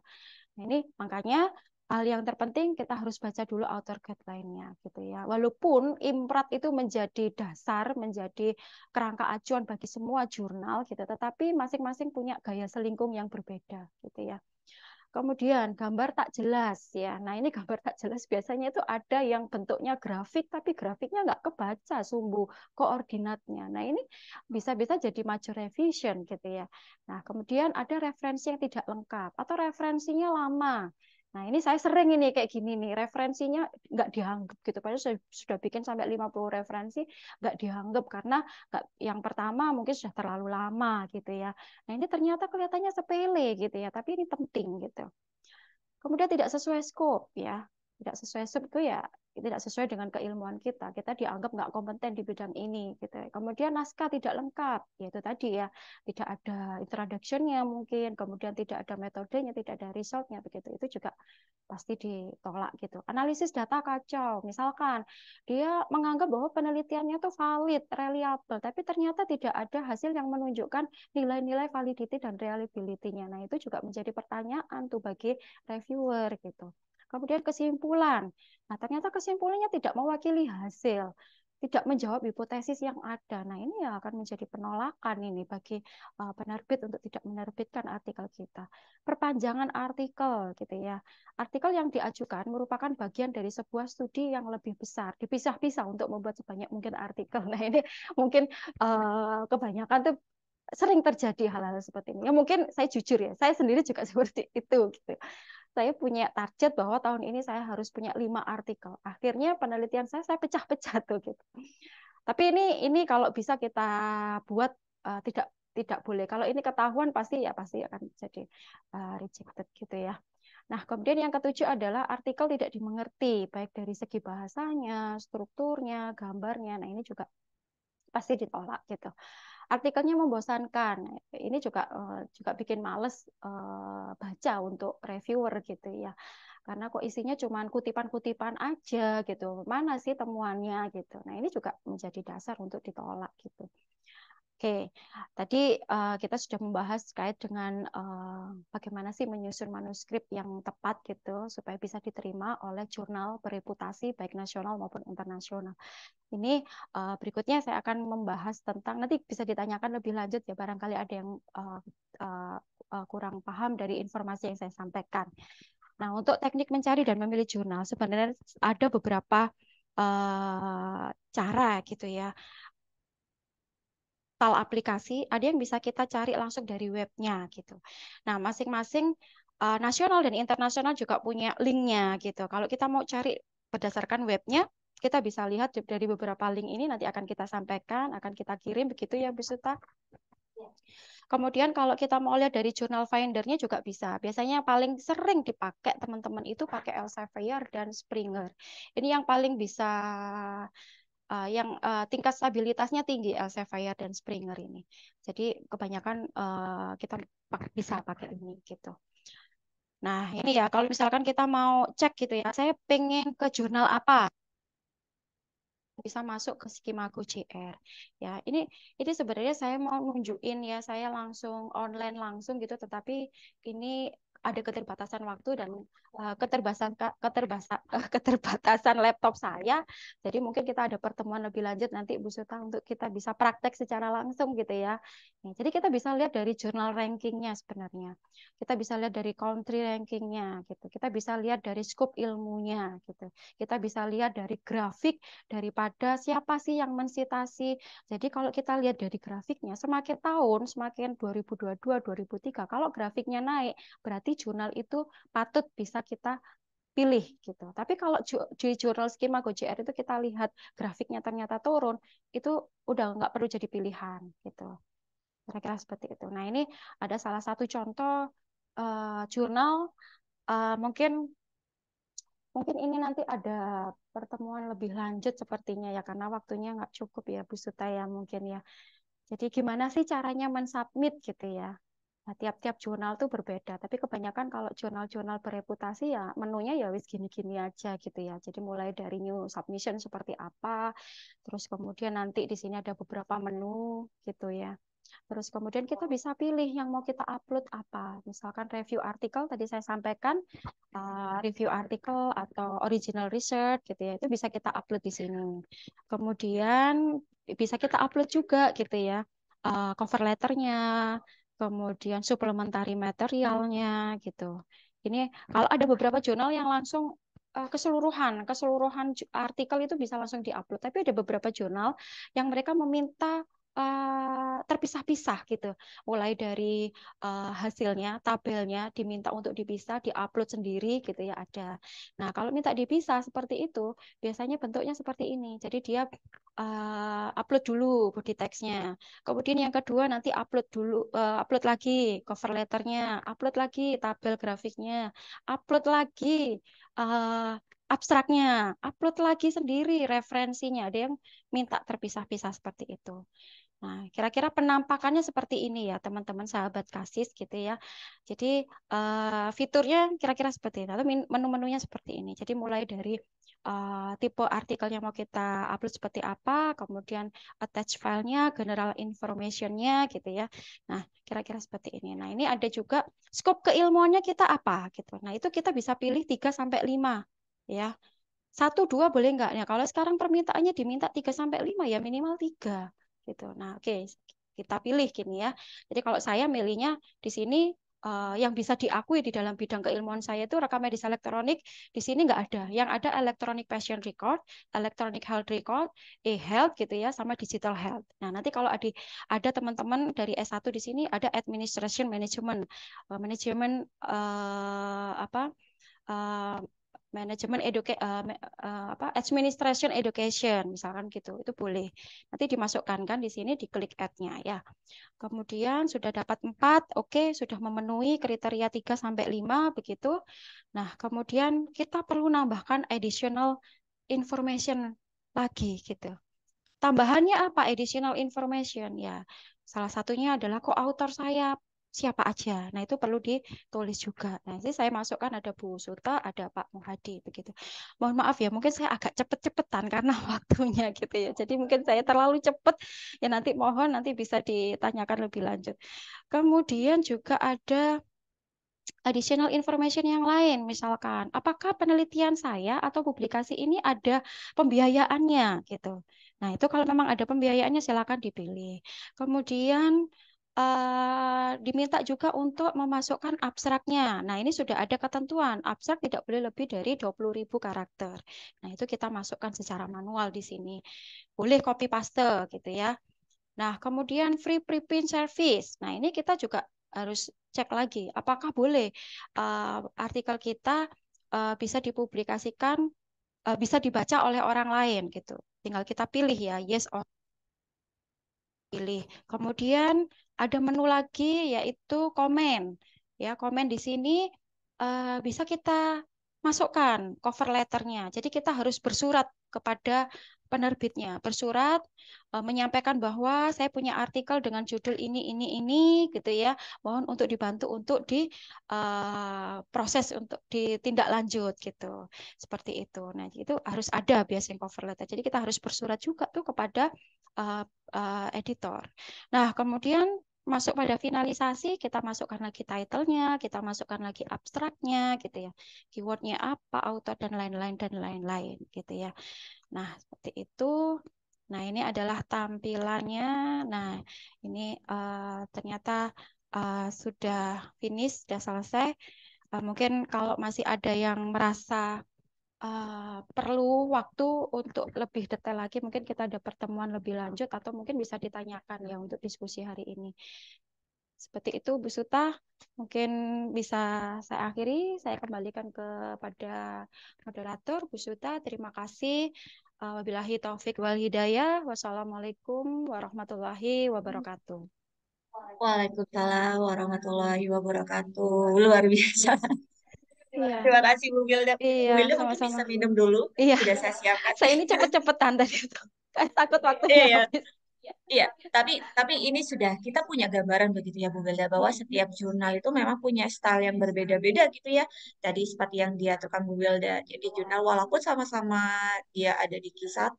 Nah, ini makanya hal yang terpenting kita harus baca dulu author guideline-nya gitu ya. Walaupun imprat itu menjadi dasar, menjadi kerangka acuan bagi semua jurnal gitu, tetapi masing-masing punya gaya selingkung yang berbeda gitu ya. Kemudian gambar tak jelas ya. Nah, ini gambar tak jelas biasanya itu ada yang bentuknya grafik tapi grafiknya nggak kebaca sumbu koordinatnya. Nah, ini bisa-bisa jadi major revision gitu ya. Nah, kemudian ada referensi yang tidak lengkap atau referensinya lama Nah, ini saya sering ini kayak gini nih, referensinya nggak dianggap gitu. Padahal saya sudah bikin sampai 50 referensi, nggak dianggap karena nggak, yang pertama mungkin sudah terlalu lama gitu ya. Nah, ini ternyata kelihatannya sepele gitu ya, tapi ini penting gitu. Kemudian tidak sesuai scope ya. Tidak sesuai scope itu ya tidak sesuai dengan keilmuan kita kita dianggap nggak kompeten di bidang ini gitu kemudian naskah tidak lengkap yaitu tadi ya tidak ada introductionnya mungkin kemudian tidak ada metodenya tidak ada resultnya begitu itu juga pasti ditolak gitu analisis data kacau misalkan dia menganggap bahwa penelitiannya itu valid reliable tapi ternyata tidak ada hasil yang menunjukkan nilai-nilai validity dan reliability-nya nah itu juga menjadi pertanyaan tuh bagi reviewer gitu kemudian kesimpulan. Nah, ternyata kesimpulannya tidak mewakili hasil, tidak menjawab hipotesis yang ada. Nah, ini yang akan menjadi penolakan ini bagi uh, penerbit untuk tidak menerbitkan artikel kita. Perpanjangan artikel gitu ya. Artikel yang diajukan merupakan bagian dari sebuah studi yang lebih besar, dipisah-pisah untuk membuat sebanyak mungkin artikel. Nah, ini mungkin eh, kebanyakan tuh sering terjadi hal-hal seperti ini. Ya mungkin saya jujur ya, saya sendiri juga seperti itu gitu saya punya target bahwa tahun ini saya harus punya lima artikel. Akhirnya penelitian saya saya pecah-pecah tuh gitu. Tapi ini ini kalau bisa kita buat uh, tidak tidak boleh. Kalau ini ketahuan pasti ya pasti akan jadi uh, rejected gitu ya. Nah, kemudian yang ketujuh adalah artikel tidak dimengerti baik dari segi bahasanya, strukturnya, gambarnya. Nah, ini juga pasti ditolak gitu artikelnya membosankan. Ini juga eh, juga bikin males eh, baca untuk reviewer gitu ya. Karena kok isinya cuma kutipan-kutipan aja gitu. Mana sih temuannya gitu. Nah, ini juga menjadi dasar untuk ditolak gitu. Oke, tadi uh, kita sudah membahas terkait dengan uh, bagaimana sih menyusun manuskrip yang tepat gitu supaya bisa diterima oleh jurnal bereputasi baik nasional maupun internasional. Ini uh, berikutnya saya akan membahas tentang nanti bisa ditanyakan lebih lanjut ya barangkali ada yang uh, uh, uh, kurang paham dari informasi yang saya sampaikan. Nah, untuk teknik mencari dan memilih jurnal sebenarnya ada beberapa uh, cara gitu ya install aplikasi, ada yang bisa kita cari langsung dari webnya gitu. Nah, masing-masing uh, nasional dan internasional juga punya linknya gitu. Kalau kita mau cari berdasarkan webnya, kita bisa lihat dari beberapa link ini nanti akan kita sampaikan, akan kita kirim begitu ya Bu Suta. Kemudian kalau kita mau lihat dari jurnal findernya juga bisa. Biasanya yang paling sering dipakai teman-teman itu pakai Elsevier dan Springer. Ini yang paling bisa uh, yang uh, tingkat stabilitasnya tinggi Elsevier eh, dan Springer ini. Jadi kebanyakan uh, kita bisa pakai ini gitu. Nah ini ya kalau misalkan kita mau cek gitu ya, saya pengen ke jurnal apa bisa masuk ke skimaku CR. Ya, ini ini sebenarnya saya mau nunjukin ya, saya langsung online langsung gitu, tetapi ini ada keterbatasan waktu dan uh, eh, keterbatasan keterbasa, uh, keterbatasan laptop saya. Jadi mungkin kita ada pertemuan lebih lanjut nanti Bu Suta untuk kita bisa praktek secara langsung gitu ya. Nah, jadi kita bisa lihat dari jurnal rankingnya sebenarnya. Kita bisa lihat dari country rankingnya gitu. Kita bisa lihat dari scope ilmunya gitu. Kita bisa lihat dari grafik daripada siapa sih yang mensitasi. Jadi kalau kita lihat dari grafiknya semakin tahun semakin 2022 2003 kalau grafiknya naik berarti berarti jurnal itu patut bisa kita pilih gitu. Tapi kalau di jurnal skema GoJR itu kita lihat grafiknya ternyata turun, itu udah nggak perlu jadi pilihan gitu. Kira-kira seperti itu. Nah ini ada salah satu contoh uh, jurnal uh, mungkin mungkin ini nanti ada pertemuan lebih lanjut sepertinya ya karena waktunya nggak cukup ya Bu Suta ya mungkin ya. Jadi gimana sih caranya mensubmit gitu ya? Nah, tiap-tiap jurnal tuh berbeda, tapi kebanyakan kalau jurnal-jurnal bereputasi ya menunya ya wis gini-gini aja gitu ya. Jadi mulai dari new submission seperti apa, terus kemudian nanti di sini ada beberapa menu gitu ya. Terus kemudian kita oh. bisa pilih yang mau kita upload apa. Misalkan review artikel tadi saya sampaikan uh, review artikel atau original research gitu ya. Itu bisa kita upload di sini. Kemudian bisa kita upload juga gitu ya. Uh, cover letternya, kemudian suplementari materialnya gitu. Ini hmm. kalau ada beberapa jurnal yang langsung eh, keseluruhan keseluruhan artikel itu bisa langsung diupload tapi ada beberapa jurnal yang mereka meminta Eh, terpisah-pisah gitu. Mulai dari uh, hasilnya, tabelnya diminta untuk dipisah, diupload sendiri gitu ya ada. Nah, kalau minta dipisah seperti itu, biasanya bentuknya seperti ini. Jadi dia uh, upload dulu body text Kemudian yang kedua nanti upload dulu uh, upload lagi cover letternya, upload lagi tabel grafiknya, upload lagi uh, abstraknya, upload lagi sendiri referensinya. Ada yang minta terpisah-pisah seperti itu. Nah, kira-kira penampakannya seperti ini ya, teman-teman sahabat kasis gitu ya. Jadi uh, fiturnya kira-kira seperti itu, atau menu-menunya seperti ini. Jadi mulai dari uh, tipe yang mau kita upload seperti apa, kemudian attach filenya, general informationnya gitu ya. Nah, kira-kira seperti ini. Nah, ini ada juga scope keilmuannya kita apa gitu. Nah, itu kita bisa pilih 3 sampai 5 ya. Satu dua boleh nggak? Ya, kalau sekarang permintaannya diminta 3 sampai 5 ya minimal 3 gitu. Nah, oke, okay. kita pilih gini ya. Jadi kalau saya milihnya di sini uh, yang bisa diakui di dalam bidang keilmuan saya itu rekam medis elektronik di sini nggak ada. Yang ada electronic patient record, electronic health record, e-health gitu ya, sama digital health. Nah nanti kalau ada ada teman-teman dari S1 di sini ada administration management, uh, management uh, apa? manajemen eduke eh, uh, eh, uh, apa administration education misalkan gitu itu boleh nanti dimasukkan kan di sini diklik add-nya ya kemudian sudah dapat empat, oke okay, sudah memenuhi kriteria 3 sampai lima begitu nah kemudian kita perlu nambahkan additional information lagi gitu tambahannya apa additional information ya salah satunya adalah co-author saya siapa aja. Nah, itu perlu ditulis juga. Nah, jadi saya masukkan ada Bu Suta, ada Pak Muhadi begitu. Mohon maaf ya, mungkin saya agak cepet-cepetan karena waktunya gitu ya. Jadi mungkin saya terlalu cepet. ya nanti mohon nanti bisa ditanyakan lebih lanjut. Kemudian juga ada additional information yang lain misalkan apakah penelitian saya atau publikasi ini ada pembiayaannya gitu. Nah, itu kalau memang ada pembiayaannya silakan dipilih. Kemudian Eh, diminta juga untuk memasukkan abstraknya. Nah, ini sudah ada ketentuan, abstrak tidak boleh lebih dari 20.000 karakter. Nah, itu kita masukkan secara manual di sini. Boleh copy paste gitu ya. Nah, kemudian free preprint service. Nah, ini kita juga harus cek lagi apakah boleh uh, artikel kita uh, bisa dipublikasikan uh, bisa dibaca oleh orang lain gitu. Tinggal kita pilih ya yes or pilih. Kemudian ada menu lagi yaitu komen. Ya, komen di sini uh, bisa kita masukkan cover letternya. Jadi kita harus bersurat kepada penerbitnya bersurat uh, menyampaikan bahwa saya punya artikel dengan judul ini ini ini gitu ya mohon untuk dibantu untuk di uh, proses untuk ditindak lanjut gitu seperti itu nah itu harus ada biasanya cover letter jadi kita harus bersurat juga tuh kepada uh, editor nah kemudian masuk pada finalisasi kita masukkan lagi title-nya, kita masukkan lagi abstraknya gitu ya. Keywordnya apa, author dan lain-lain dan lain-lain gitu ya. Nah, seperti itu. Nah, ini adalah tampilannya. Nah, ini uh, ternyata uh, sudah finish, sudah selesai. Uh, mungkin kalau masih ada yang merasa Eh, perlu waktu untuk lebih detail lagi mungkin kita ada pertemuan lebih lanjut atau mungkin bisa ditanyakan ya untuk diskusi hari ini seperti itu Bu Suta mungkin bisa saya akhiri saya kembalikan kepada moderator Bu Suta terima kasih uh, wabillahi taufik wal hidayah wassalamualaikum warahmatullahi wabarakatuh Waalaikumsalam warahmatullahi wabarakatuh luar biasa Iya. Terima kasih Bu Wilda. Iya, Bu Wilda mungkin bisa minum dulu. Iya. Sudah saya siapkan. Saya ini cepet-cepetan tadi itu. Saya takut waktunya iya. iya. habis. Iya, tapi tapi ini sudah kita punya gambaran begitu ya Bu Belda bahwa hmm. setiap jurnal itu memang punya style yang berbeda-beda gitu ya. Tadi seperti yang dia tukar Bu Belda, jadi jurnal walaupun sama-sama dia ada di Q1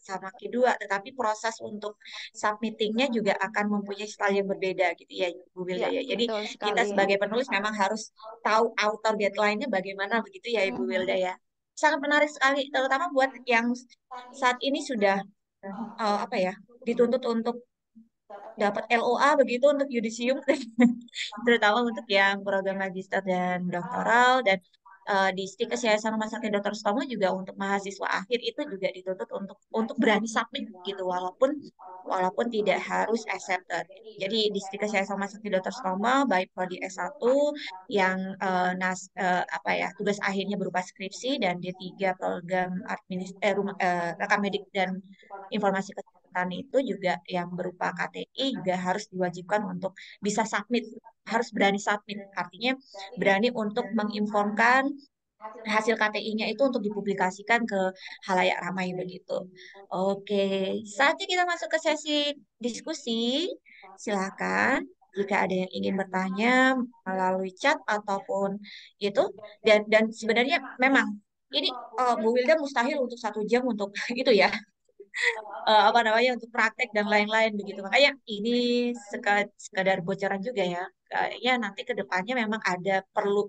sama Q2, tetapi proses untuk submittingnya juga akan mempunyai style yang berbeda gitu ya Bu Belda iya, ya. Jadi kita sebagai penulis memang harus tahu author deadline-nya bagaimana begitu ya Bu Belda hmm. ya. Sangat menarik sekali, terutama buat yang saat ini sudah uh, apa ya dituntut untuk dapat LOA begitu untuk yudisium terutama untuk yang program magister dan doktoral dan uh, di stikes Yayasan Rumah Sakit Dr. Stomo juga untuk mahasiswa akhir itu juga dituntut untuk untuk berani submit gitu walaupun walaupun tidak harus accepted. Jadi di stikes Yayasan Rumah Sakit Dr. Stomo baik prodi S1 yang uh, nas uh, apa ya tugas akhirnya berupa skripsi dan D3 program administ eh, rumah, rekam medik dan informasi kesehatan kesehatan itu juga yang berupa KTI juga harus diwajibkan untuk bisa submit, harus berani submit. Artinya berani untuk menginformkan hasil KTI-nya itu untuk dipublikasikan ke halayak ramai begitu. Oke, saatnya kita masuk ke sesi diskusi. Silakan jika ada yang ingin bertanya melalui chat ataupun itu dan dan sebenarnya memang ini uh, Bu Wilda mustahil untuk satu jam untuk itu ya uh, apa namanya untuk praktek dan lain-lain begitu. Makanya ini sekadar bocoran juga ya. Kayaknya nanti kedepannya memang ada perlu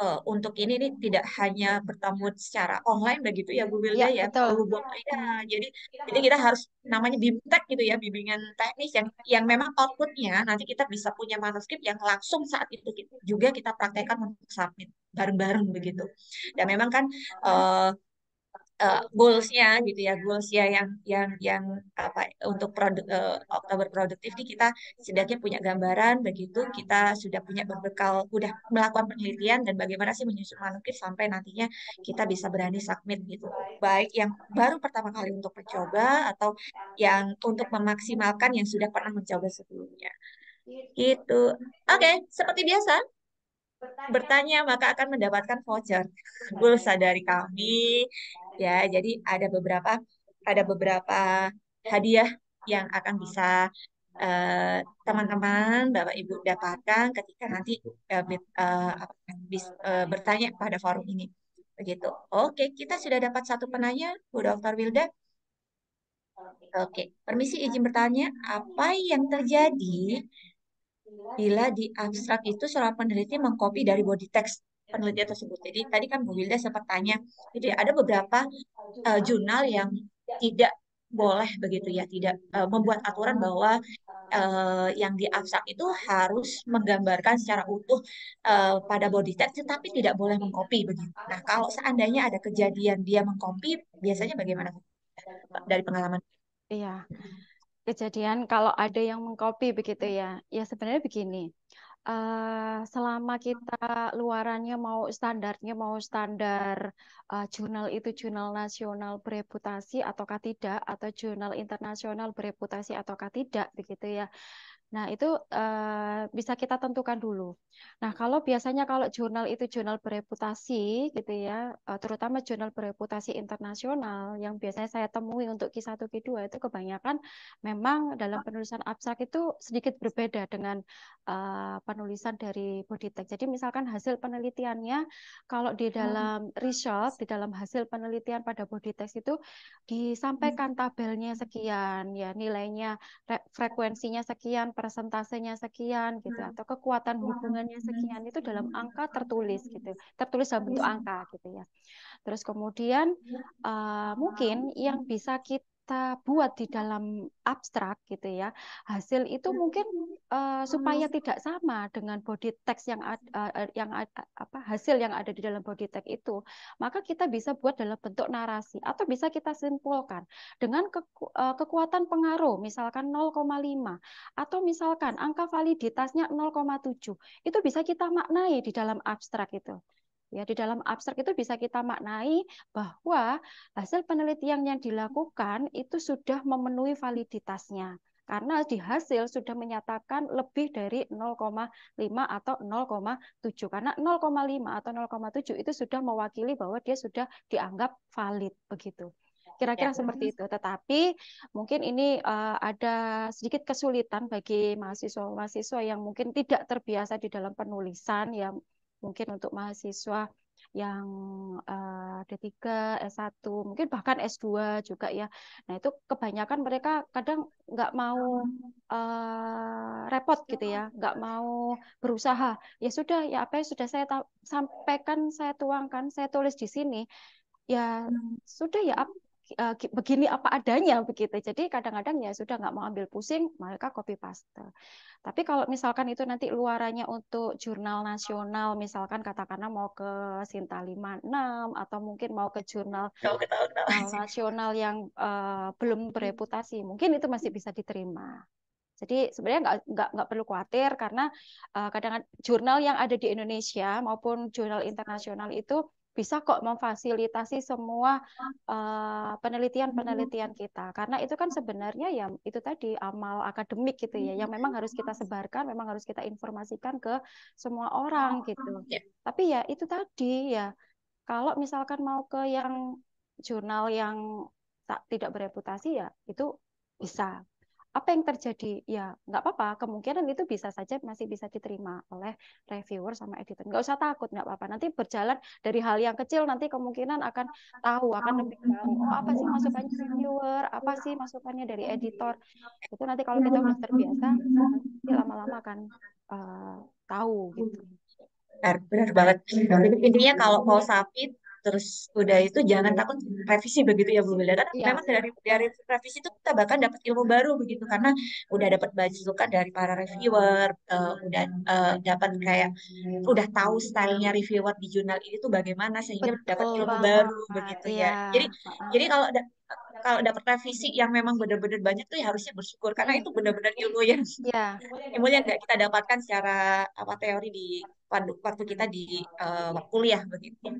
uh, untuk ini nih tidak hanya bertemu secara online begitu ya Bu Wilda ya, ya perlu buat ya jadi jadi kita harus namanya bimtek gitu ya bimbingan teknis yang yang memang outputnya nanti kita bisa punya manuskrip yang langsung saat itu juga kita praktekkan untuk submit bareng-bareng begitu dan memang kan uh, uh, goalsnya gitu ya goalsnya yang yang yang apa untuk produk uh, Oktober produktif ini kita setidaknya punya gambaran begitu kita sudah punya berbekal udah melakukan penelitian dan bagaimana sih menyusun manuskrip sampai nantinya kita bisa berani submit gitu baik yang baru pertama kali untuk mencoba atau yang untuk memaksimalkan yang sudah pernah mencoba sebelumnya gitu oke okay, seperti biasa bertanya maka akan mendapatkan voucher bursa dari kami ya jadi ada beberapa ada beberapa hadiah yang akan bisa eh, teman-teman uh, bapak ibu dapatkan ketika nanti uh, uh, uh, bertanya pada forum ini begitu oke kita sudah dapat satu penanya bu Dokter wilda oke permisi izin bertanya apa yang terjadi bila di abstrak itu seorang peneliti mengcopy dari body text penelitian tersebut. Jadi tadi kan Bu Wilda sempat tanya, jadi ada beberapa uh, jurnal yang tidak boleh begitu ya, tidak uh, membuat aturan bahwa uh, yang diabsak itu harus menggambarkan secara utuh uh, pada body text, tetapi tidak boleh mengcopy begitu. Nah, kalau seandainya ada kejadian dia mengcopy, biasanya bagaimana dari pengalaman? Iya, kejadian kalau ada yang mengcopy begitu ya, ya sebenarnya begini uh, selama kita luarannya mau standarnya mau standar uh, jurnal itu jurnal nasional bereputasi ataukah tidak atau jurnal internasional bereputasi ataukah tidak begitu ya Nah, itu uh, bisa kita tentukan dulu. Nah, kalau biasanya kalau jurnal itu jurnal bereputasi gitu ya, uh, terutama jurnal bereputasi internasional yang biasanya saya temui untuk Q1 Q2 itu kebanyakan memang dalam penulisan abstrak itu sedikit berbeda dengan uh, penulisan dari body text. Jadi misalkan hasil penelitiannya kalau di hmm. dalam hmm. result, di dalam hasil penelitian pada body text itu hmm. disampaikan tabelnya sekian ya, nilainya frekuensinya sekian persentasenya sekian gitu hmm. atau kekuatan hubungannya hmm. sekian itu dalam hmm. angka tertulis gitu tertulis dalam bentuk iya. angka gitu ya terus kemudian uh, mungkin yang bisa kita kita buat di dalam abstrak gitu ya hasil itu hmm. mungkin uh, supaya hmm. tidak sama dengan body text yang ad, uh, yang ad, apa hasil yang ada di dalam body text itu maka kita bisa buat dalam bentuk narasi atau bisa kita simpulkan dengan keku, uh, kekuatan pengaruh misalkan 0,5 atau misalkan angka validitasnya 0,7 itu bisa kita maknai di dalam abstrak itu Ya, di dalam abstrak itu bisa kita maknai bahwa hasil penelitian yang dilakukan itu sudah memenuhi validitasnya karena di hasil sudah menyatakan lebih dari 0,5 atau 0,7 karena 0,5 atau 0,7 itu sudah mewakili bahwa dia sudah dianggap valid begitu kira-kira ya. seperti itu. Tetapi mungkin ini uh, ada sedikit kesulitan bagi mahasiswa-mahasiswa yang mungkin tidak terbiasa di dalam penulisan, yang mungkin untuk mahasiswa yang uh, D3, S1, mungkin bahkan S2 juga ya. Nah, itu kebanyakan mereka kadang nggak mau uh, repot gitu ya, nggak mau berusaha. Ya sudah, ya apa yang sudah saya sampaikan, saya tuangkan, saya tulis di sini. Ya hmm. sudah ya, Eh, begini apa adanya begitu. Jadi kadang-kadang ya sudah nggak mau ambil pusing, mereka copy paste. Tapi kalau misalkan itu nanti luarannya untuk jurnal nasional, misalkan katakanlah mau ke Sinta 56 atau mungkin mau ke jurnal oh, nasional yang uh, belum bereputasi, mungkin itu masih bisa diterima. Jadi sebenarnya nggak nggak nggak perlu khawatir karena kadang kadang, kadang jurnal yang ada di Indonesia maupun jurnal internasional itu bisa kok memfasilitasi semua eh, penelitian-penelitian uh, kita karena itu kan sebenarnya ya itu tadi amal akademik gitu ya yang memang harus kita hmm. sebarkan memang harus kita informasikan ke semua orang oh, gitu ya. tapi ya itu tadi ya kalau misalkan mau ke yang jurnal yang tak tidak bereputasi ya itu bisa apa yang terjadi ya nggak apa-apa kemungkinan itu bisa saja masih bisa diterima oleh reviewer sama editor nggak usah takut nggak apa-apa nanti berjalan dari hal yang kecil nanti kemungkinan akan tahu akan lebih tahu oh apa sih masukannya reviewer apa sih masukannya dari editor itu nanti kalau kita udah terbiasa nanti lama-lama akan uh, tahu gitu benar, banget intinya kalau mau sapit terus udah itu jangan takut revisi begitu ya Bu Wilda kan ya. memang dari dari revisi itu kita bahkan dapat ilmu baru begitu karena udah dapat baju suka dari para reviewer uh, udah uh, dapat kayak udah tahu stylenya reviewer di jurnal ini tuh bagaimana sehingga dapat ilmu baru begitu ya, ya. jadi jadi kalau ada kalau dapat revisi yang memang benar-benar banyak tuh ya harusnya bersyukur karena itu benar-benar ilmu yang ya. ilmu yang nggak kita dapatkan secara apa teori di waktu kita di uh, kuliah begitu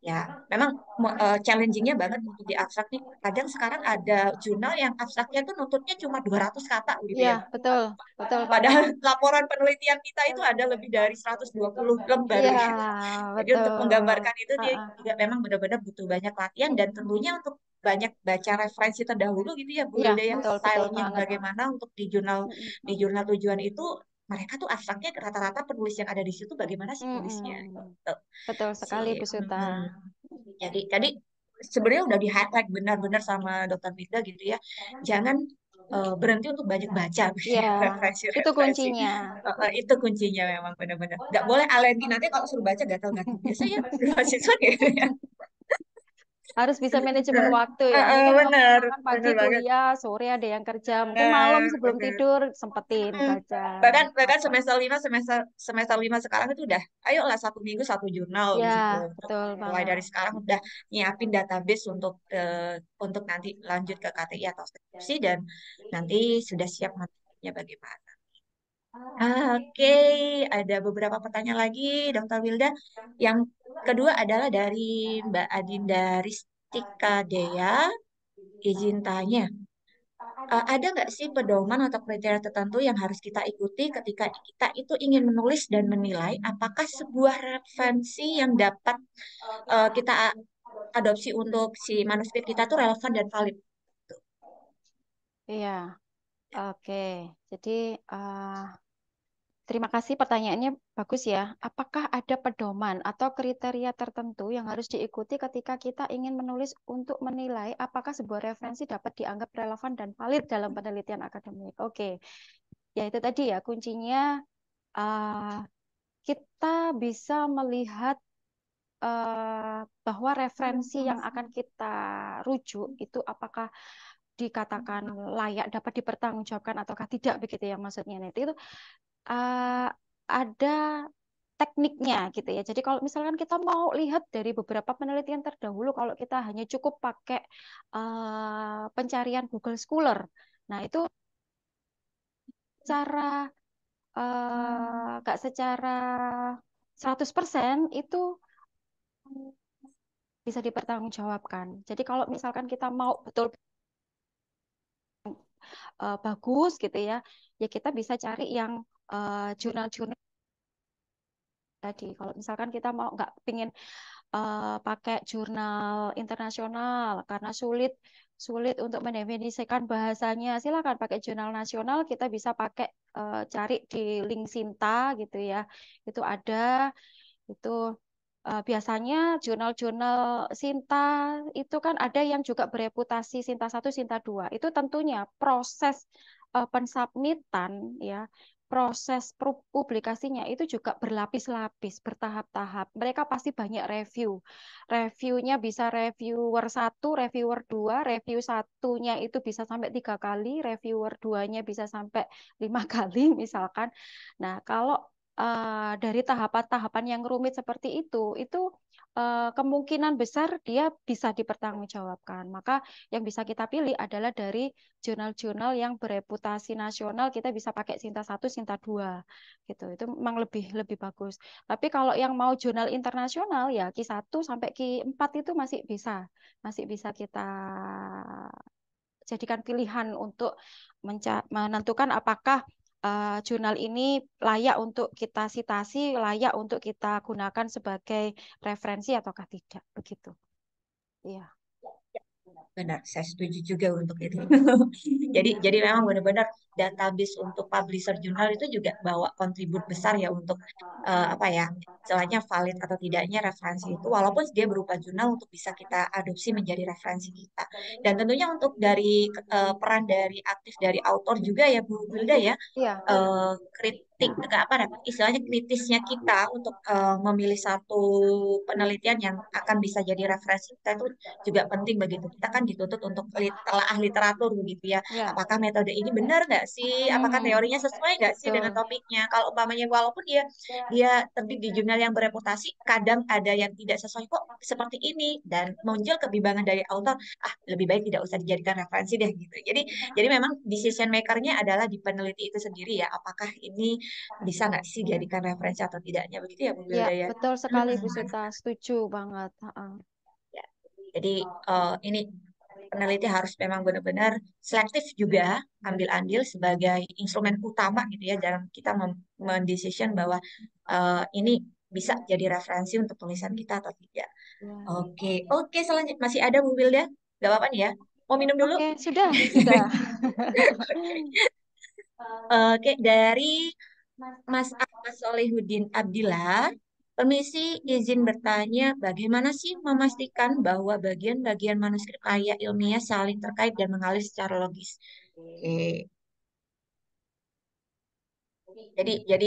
ya memang uh, challengingnya banget untuk di abstrak nih kadang sekarang ada jurnal yang abstraknya tuh nuntutnya cuma 200 kata gitu ya, ya. betul betul padahal laporan penelitian kita itu ada lebih dari 120 lembar iya, ya, gitu. jadi untuk menggambarkan itu dia juga memang benar-benar butuh banyak latihan dan tentunya untuk banyak baca referensi terdahulu gitu ya Bu ya, yang ya stylenya bagaimana untuk di jurnal di jurnal tujuan itu mereka tuh asalnya rata-rata penulis yang ada di situ bagaimana sih tulisnya? -hmm. betul sekali gitu. jadi jadi sebenarnya udah di highlight benar-benar sama dokter Mita gitu ya jangan uh, berhenti untuk banyak baca yeah. refresh. itu kuncinya uh, uh, itu kuncinya memang benar-benar nggak boleh alergi nanti kalau suruh baca gatal-gatal biasanya mahasiswa gitu ya harus bisa iya. manajemen waktu ya. uh, bener, kan pagi bener kuliah, sore ada yang kerja, mungkin uh, malam sebelum bener. tidur sempetin hmm. baca. Bahkan bahkan semester lima semester semester lima sekarang itu udah, ayolah satu minggu satu jurnal ya, gitu. Betul Mulai banget. dari sekarang udah nyiapin database untuk uh, untuk nanti lanjut ke KTI atau skripsi dan nanti sudah siap materinya bagaimana. Ah, oke, ada beberapa pertanyaan lagi, Dokter Wilda. Yang kedua adalah dari Mbak Adinda Ristika Dea. Izin tanya, eh, ada nggak sih pedoman atau kriteria tertentu yang harus kita ikuti ketika kita itu ingin menulis dan menilai apakah sebuah referensi yang dapat uh, kita adopsi untuk si manuskrip kita itu relevan dan valid? Iya, Oke, jadi uh, terima kasih pertanyaannya bagus ya. Apakah ada pedoman atau kriteria tertentu yang harus diikuti ketika kita ingin menulis untuk menilai apakah sebuah referensi dapat dianggap relevan dan valid dalam penelitian akademik? Oke, ya itu tadi ya kuncinya uh, kita bisa melihat uh, bahwa referensi hmm, yang akan kita rujuk itu apakah dikatakan hmm. layak dapat dipertanggungjawabkan ataukah tidak begitu ya maksudnya nanti itu uh, ada tekniknya gitu ya. Jadi kalau misalkan kita mau lihat dari beberapa penelitian terdahulu kalau kita hanya cukup pakai uh, pencarian Google Scholar. Nah, itu cara nggak uh, secara 100% hmm. eh, itu bisa dipertanggungjawabkan. Jadi kalau misalkan kita mau betul uh, bagus gitu ya ya kita bisa cari yang eh, jurnal-jurnal tadi kalau misalkan kita mau nggak pingin uh, pakai jurnal internasional karena sulit sulit untuk mendefinisikan bahasanya silakan pakai jurnal nasional kita bisa pakai uh, cari di link Sinta gitu ya itu ada itu uh, biasanya jurnal-jurnal Sinta itu kan ada yang juga bereputasi Sinta 1, Sinta 2. Itu tentunya proses uh, pensubmitan ya, proses publikasinya itu juga berlapis-lapis, bertahap-tahap. Mereka pasti banyak review. Reviewnya bisa reviewer 1, reviewer 2, review satunya itu bisa sampai tiga kali, reviewer 2-nya bisa sampai lima kali misalkan. Nah, kalau uh, dari tahapan-tahapan yang rumit seperti itu, itu uh, kemungkinan besar dia bisa dipertanggungjawabkan. Maka yang bisa kita pilih adalah dari jurnal-jurnal yang bereputasi nasional, kita bisa pakai Sinta 1, Sinta 2. Gitu. Itu memang lebih lebih bagus. Tapi kalau yang mau jurnal internasional ya Q1 sampai Q4 itu masih bisa. Masih bisa kita jadikan pilihan untuk menentukan apakah uh, jurnal ini layak untuk kita sitasi, layak untuk kita gunakan sebagai referensi ataukah tidak begitu. Iya. Yeah benar saya setuju juga untuk itu jadi jadi memang benar-benar database untuk publisher jurnal itu juga bawa kontribut besar ya untuk uh, apa ya soalnya valid atau tidaknya referensi itu walaupun dia berupa jurnal untuk bisa kita adopsi menjadi referensi kita dan tentunya untuk dari uh, peran dari aktif dari autor juga ya Bu Wilda ya, ya. Uh, kritik apa istilahnya kritisnya kita untuk uh, memilih satu penelitian yang akan bisa jadi referensi kita itu juga penting begitu kita kan dituntut untuk telah literatur begitu ya. ya apakah metode ini benar nggak sih apakah hmm. teorinya sesuai nggak sih dengan topiknya kalau umpamanya walaupun dia dia terbit di jurnal yang bereputasi kadang ada yang tidak sesuai kok seperti ini dan muncul kebimbangan dari author ah lebih baik tidak usah dijadikan referensi deh gitu jadi jadi memang decision makernya adalah di peneliti itu sendiri ya apakah ini bisa nggak sih dijadikan iya. referensi atau tidaknya begitu ya Bu iya, Wilda ya? ya? Betul sekali Bu Suta, setuju banget. uh Ya, jadi uh, ini peneliti harus memang benar-benar selektif juga ambil andil sebagai instrumen utama gitu ya dalam kita mendecision bahwa uh, ini bisa jadi referensi untuk tulisan kita atau tidak. Iya. Oke, ya. oke okay. okay, selanjutnya masih ada Bu Wilda? Gak apa-apa ya? Mau minum dulu? Oke, sudah, sudah. oke, dari Mas Ahmad Solehudin Abdillah, permisi izin bertanya bagaimana sih memastikan bahwa bagian-bagian manuskrip karya ilmiah saling terkait dan mengalir secara logis? Oke. Jadi jadi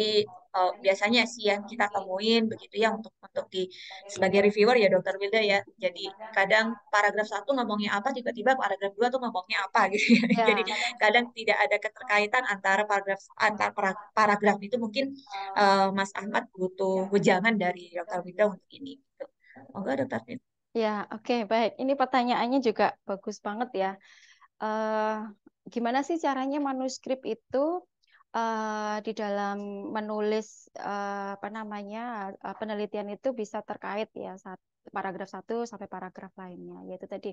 kalau biasanya sih yang kita temuin begitu ya untuk untuk di sebagai reviewer ya dokter Wilda ya jadi kadang paragraf satu ngomongnya apa tiba-tiba paragraf dua tuh ngomongnya apa gitu ya. Iya. jadi kadang tidak ada keterkaitan antara paragraf antar paragraf itu mungkin uh, Mas Ahmad butuh wejangan dari dokter Wilda untuk ini gitu. Oh enggak dokter Wilda Ya, oke, okay, baik. Ini pertanyaannya juga bagus banget ya. Uh, gimana sih caranya manuskrip itu uh, di dalam menulis uh, apa namanya uh, penelitian itu bisa terkait ya saat paragraf satu sampai paragraf lainnya yaitu tadi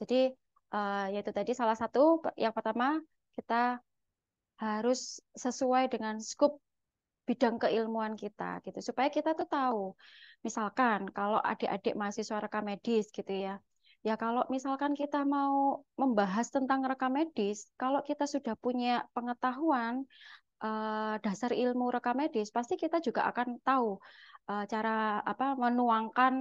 jadi uh, yaitu tadi salah satu yang pertama kita harus sesuai dengan skup bidang keilmuan kita gitu supaya kita tuh tahu misalkan kalau adik-adik mahasiswa rekam medis gitu ya Ya, kalau misalkan kita mau membahas tentang rekam medis, kalau kita sudah punya pengetahuan eh, dasar ilmu rekam medis, pasti kita juga akan tahu Eh, cara apa menuangkan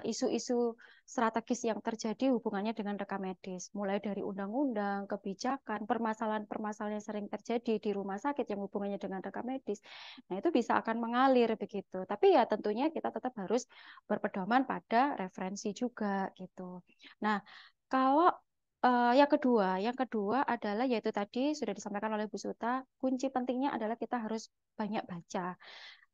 eh, isu-isu uh, strategis yang terjadi hubungannya dengan rekam medis, mulai dari undang-undang, kebijakan, permasalahan-permasalahan yang sering terjadi di rumah sakit yang hubungannya dengan rekam medis. Nah, itu bisa akan mengalir begitu. Tapi ya tentunya kita tetap harus berpedoman pada referensi juga gitu. Nah, kalau Uh, yang kedua, yang kedua adalah yaitu tadi sudah disampaikan oleh Bu Suta, kunci pentingnya adalah kita harus banyak baca.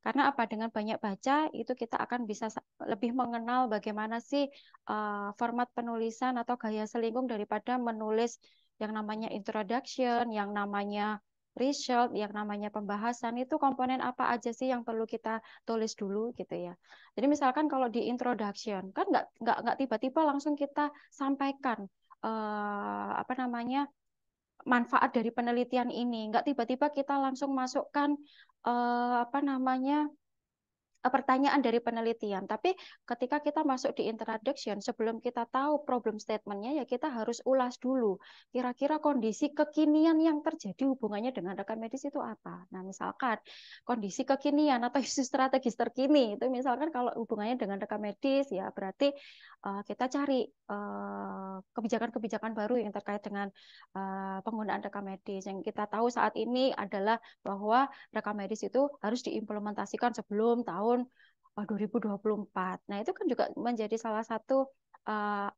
Karena apa? Dengan banyak baca itu kita akan bisa lebih mengenal bagaimana sih uh, format penulisan atau gaya selingkung daripada menulis yang namanya introduction, yang namanya result, yang namanya pembahasan itu komponen apa aja sih yang perlu kita tulis dulu gitu ya. Jadi misalkan kalau di introduction kan nggak nggak nggak tiba-tiba langsung kita sampaikan uh, apa namanya manfaat dari penelitian ini. Nggak tiba-tiba kita langsung masukkan uh, apa namanya Eh, pertanyaan dari penelitian. Tapi ketika kita masuk di introduction, sebelum kita tahu problem statementnya, ya kita harus ulas dulu. Kira-kira kondisi kekinian yang terjadi hubungannya dengan rekam medis itu apa? Nah, misalkan kondisi kekinian atau isu strategis terkini, itu misalkan kalau hubungannya dengan rekam medis, ya berarti uh, kita cari eh, kebijakan-kebijakan uh, baru yang terkait dengan uh, penggunaan rekam medis. Yang kita tahu saat ini adalah bahwa rekam medis itu harus diimplementasikan sebelum tahu tahun 2024. Eh, nah, itu kan juga menjadi salah satu uh,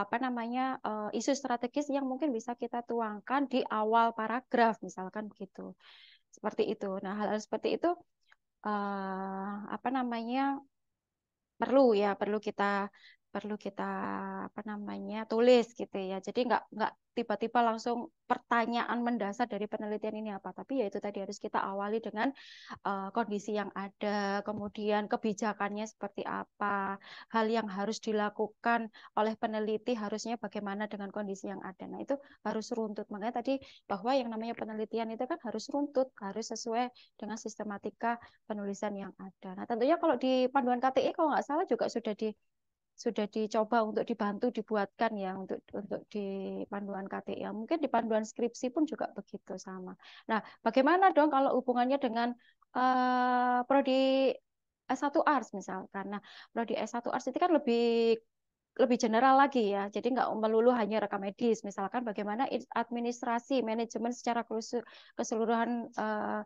apa namanya uh, isu strategis yang mungkin bisa kita tuangkan di awal paragraf misalkan begitu. Seperti itu. Nah, hal-hal seperti itu uh, apa namanya perlu ya, perlu kita perlu kita apa namanya tulis gitu ya. Jadi nggak nggak tiba-tiba langsung pertanyaan mendasar dari penelitian ini apa, tapi ya itu tadi harus kita awali dengan uh, kondisi yang ada, kemudian kebijakannya seperti apa, hal yang harus dilakukan oleh peneliti harusnya bagaimana dengan kondisi yang ada. Nah itu harus runtut. Makanya tadi bahwa yang namanya penelitian itu kan harus runtut, harus sesuai dengan sistematika penulisan yang ada. Nah tentunya kalau di panduan KTI kalau nggak salah juga sudah di sudah dicoba untuk dibantu dibuatkan ya untuk untuk di panduan ya mungkin di panduan skripsi pun juga begitu sama. Nah bagaimana dong kalau hubungannya dengan uh, prodi S1 Arts misalkan. Nah prodi S1 Arts itu kan lebih lebih general lagi ya. Jadi nggak melulu hanya rekam medis. Misalkan bagaimana administrasi, manajemen secara keseluruhan uh,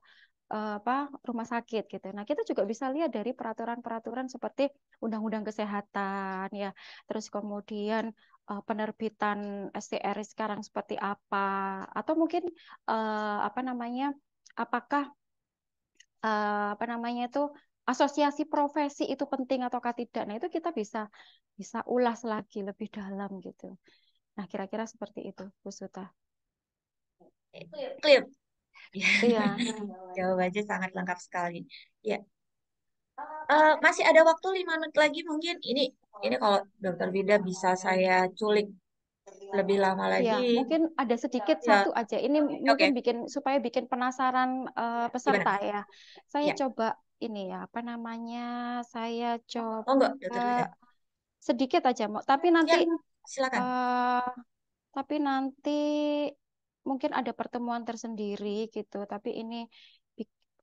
Eh, apa rumah sakit gitu. Nah, kita juga bisa lihat dari peraturan-peraturan seperti undang-undang kesehatan ya. Terus kemudian uh, penerbitan STR sekarang seperti apa atau mungkin uh, apa namanya? apakah uh, apa namanya itu asosiasi profesi itu penting atau tidak. Nah, itu kita bisa bisa ulas lagi lebih dalam gitu. Nah, kira-kira seperti itu, Bu Suta. Clear. Ya. Iya. aja sangat lengkap sekali. Ya. Uh, masih ada waktu lima menit lagi mungkin ini ini kalau dokter Wida bisa saya culik lebih lama iya, lagi. Ya, mungkin ada sedikit ya. satu aja. Ini okay. mungkin bikin supaya bikin penasaran uh, peserta Gimana? ya. Saya ya. coba ini ya apa namanya? Saya coba oh, enggak, sedikit aja, mau. Ya, eh, tapi nanti ya, silakan. Uh, tapi nanti mungkin ada pertemuan tersendiri gitu tapi ini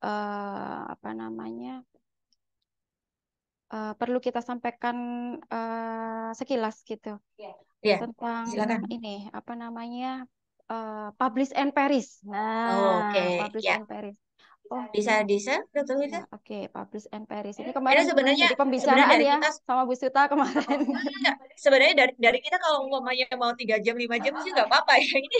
uh, apa namanya uh, perlu kita sampaikan uh, sekilas gitu yeah. Yeah. tentang Silakan. ini apa namanya uh, publish and Paris. Nah, oh, okay. publish yeah. and Paris. Oh, bisa desa betul itu. Oke, okay. publish and Paris Ini iya, kemarin Ini sebenarnya jadi pembicaraan sebenarnya ya kita, sama Bu Suta oh, kemarin. Enggak, sebenarnya dari dari kita kalau umpamanya mau tiga jam lima jam sih nggak apa-apa ya. Ini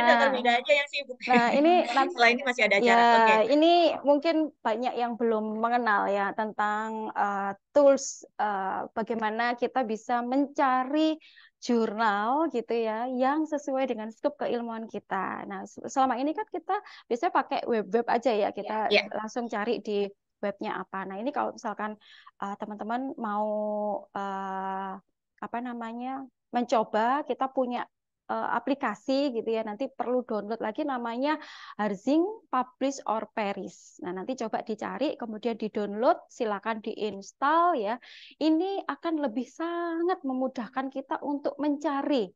ini, nah, ini aja yang sibuk. Nah, ini selain ini masih ada ya, acara. Ya, okay. ini mungkin banyak yang belum mengenal ya tentang uh, tools uh, bagaimana kita bisa mencari jurnal gitu ya yang sesuai dengan scope keilmuan kita. Nah, selama ini kan kita biasanya pakai web-web aja ya, kita yeah, yeah. langsung cari di webnya apa. Nah, ini kalau misalkan teman eh, teman-teman mau uh, apa namanya? mencoba kita punya uh, aplikasi gitu ya. Nanti perlu download lagi namanya Harzing Publish or paris Nah, nanti coba dicari kemudian di-download, silakan diinstal ya. Ini akan lebih sangat memudahkan kita untuk mencari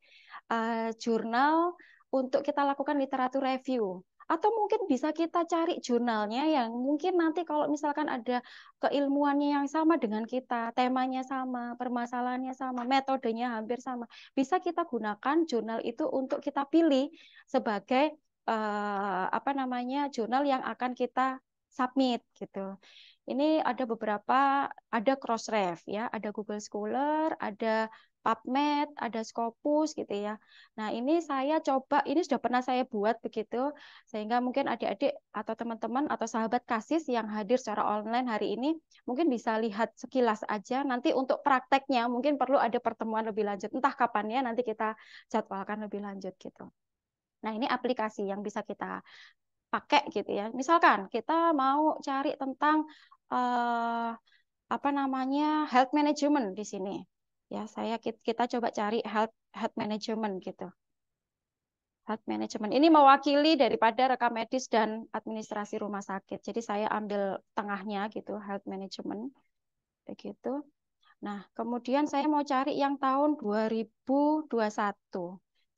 uh, jurnal untuk kita lakukan literatur review atau mungkin bisa kita cari jurnalnya yang mungkin nanti kalau misalkan ada keilmuannya yang sama dengan kita, temanya sama, permasalahannya sama, metodenya hampir sama, bisa kita gunakan jurnal itu untuk kita pilih sebagai uh, apa namanya jurnal yang akan kita submit gitu. Ini ada beberapa, ada Crossref ya, ada Google Scholar, ada PubMed, ada Scopus gitu ya. Nah, ini saya coba, ini sudah pernah saya buat begitu, sehingga mungkin adik-adik atau teman-teman atau sahabat kasis yang hadir secara online hari ini mungkin bisa lihat sekilas aja. Nanti untuk prakteknya mungkin perlu ada pertemuan lebih lanjut. Entah kapan ya, nanti kita jadwalkan lebih lanjut gitu. Nah, ini aplikasi yang bisa kita pakai gitu ya. Misalkan kita mau cari tentang uh, apa namanya health management di sini. Ya, saya kita coba cari health health management gitu. Health management ini mewakili daripada rekam medis dan administrasi rumah sakit. Jadi saya ambil tengahnya gitu, health management begitu. Nah, kemudian saya mau cari yang tahun 2021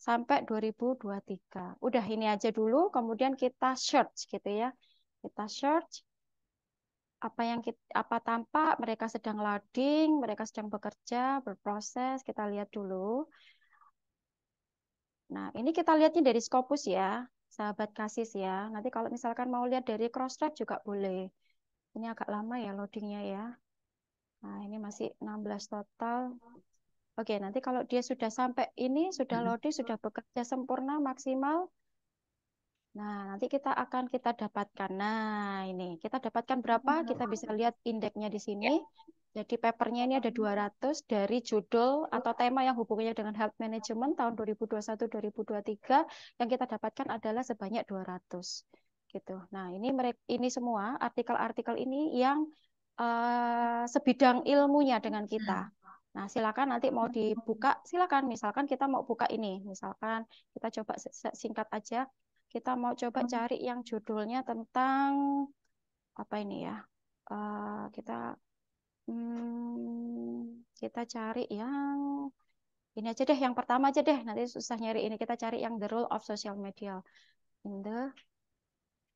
sampai 2023. Udah ini aja dulu, kemudian kita search gitu ya. Kita search apa yang kita, apa tampak mereka sedang loading, mereka sedang bekerja, berproses, kita lihat dulu. Nah, ini kita lihatnya dari Scopus ya, sahabat kasis ya. Nanti kalau misalkan mau lihat dari Crossref juga boleh. Ini agak lama ya loadingnya ya. Nah, ini masih 16 total. Oke, nanti kalau dia sudah sampai ini, sudah mm-hmm. loading, sudah bekerja sempurna, maksimal. Nah, nanti kita akan kita dapatkan. Nah, ini kita dapatkan berapa? Mm-hmm. Kita bisa lihat indeksnya di sini. Ya. Jadi papernya ini ada 200 dari judul atau mm-hmm. tema yang hubungannya dengan health management tahun 2021-2023 yang kita dapatkan adalah sebanyak 200 gitu. Nah, ini ini semua artikel-artikel ini yang uh, sebidang ilmunya dengan kita. Nah, silakan nanti mau dibuka, silakan. Misalkan kita mau buka ini, misalkan kita coba singkat aja. Kita mau coba hmm. cari yang judulnya tentang apa ini ya? Uh, kita hmm, kita cari yang ini aja deh, yang pertama aja deh. Nanti susah nyari ini. Kita cari yang the role of social media in the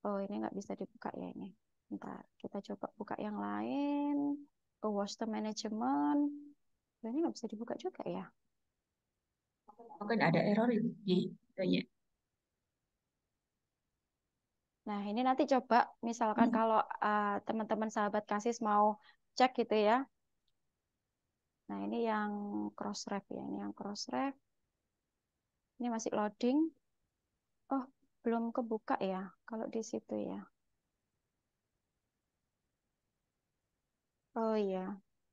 Oh, ini nggak bisa dibuka ya ini. Bentar, kita coba buka yang lain. Ke watch the management Sebenarnya nggak bisa dibuka juga ya. Mungkin ada error di ya, itunya. Nah, ini nanti coba misalkan hmm. kalau eh, teman-teman uh, sahabat kasih mau cek gitu ya. Nah, ini yang cross ref ya, ini yang cross ref. Ini masih loading. Oh, belum kebuka ya kalau di situ ya. Oh iya,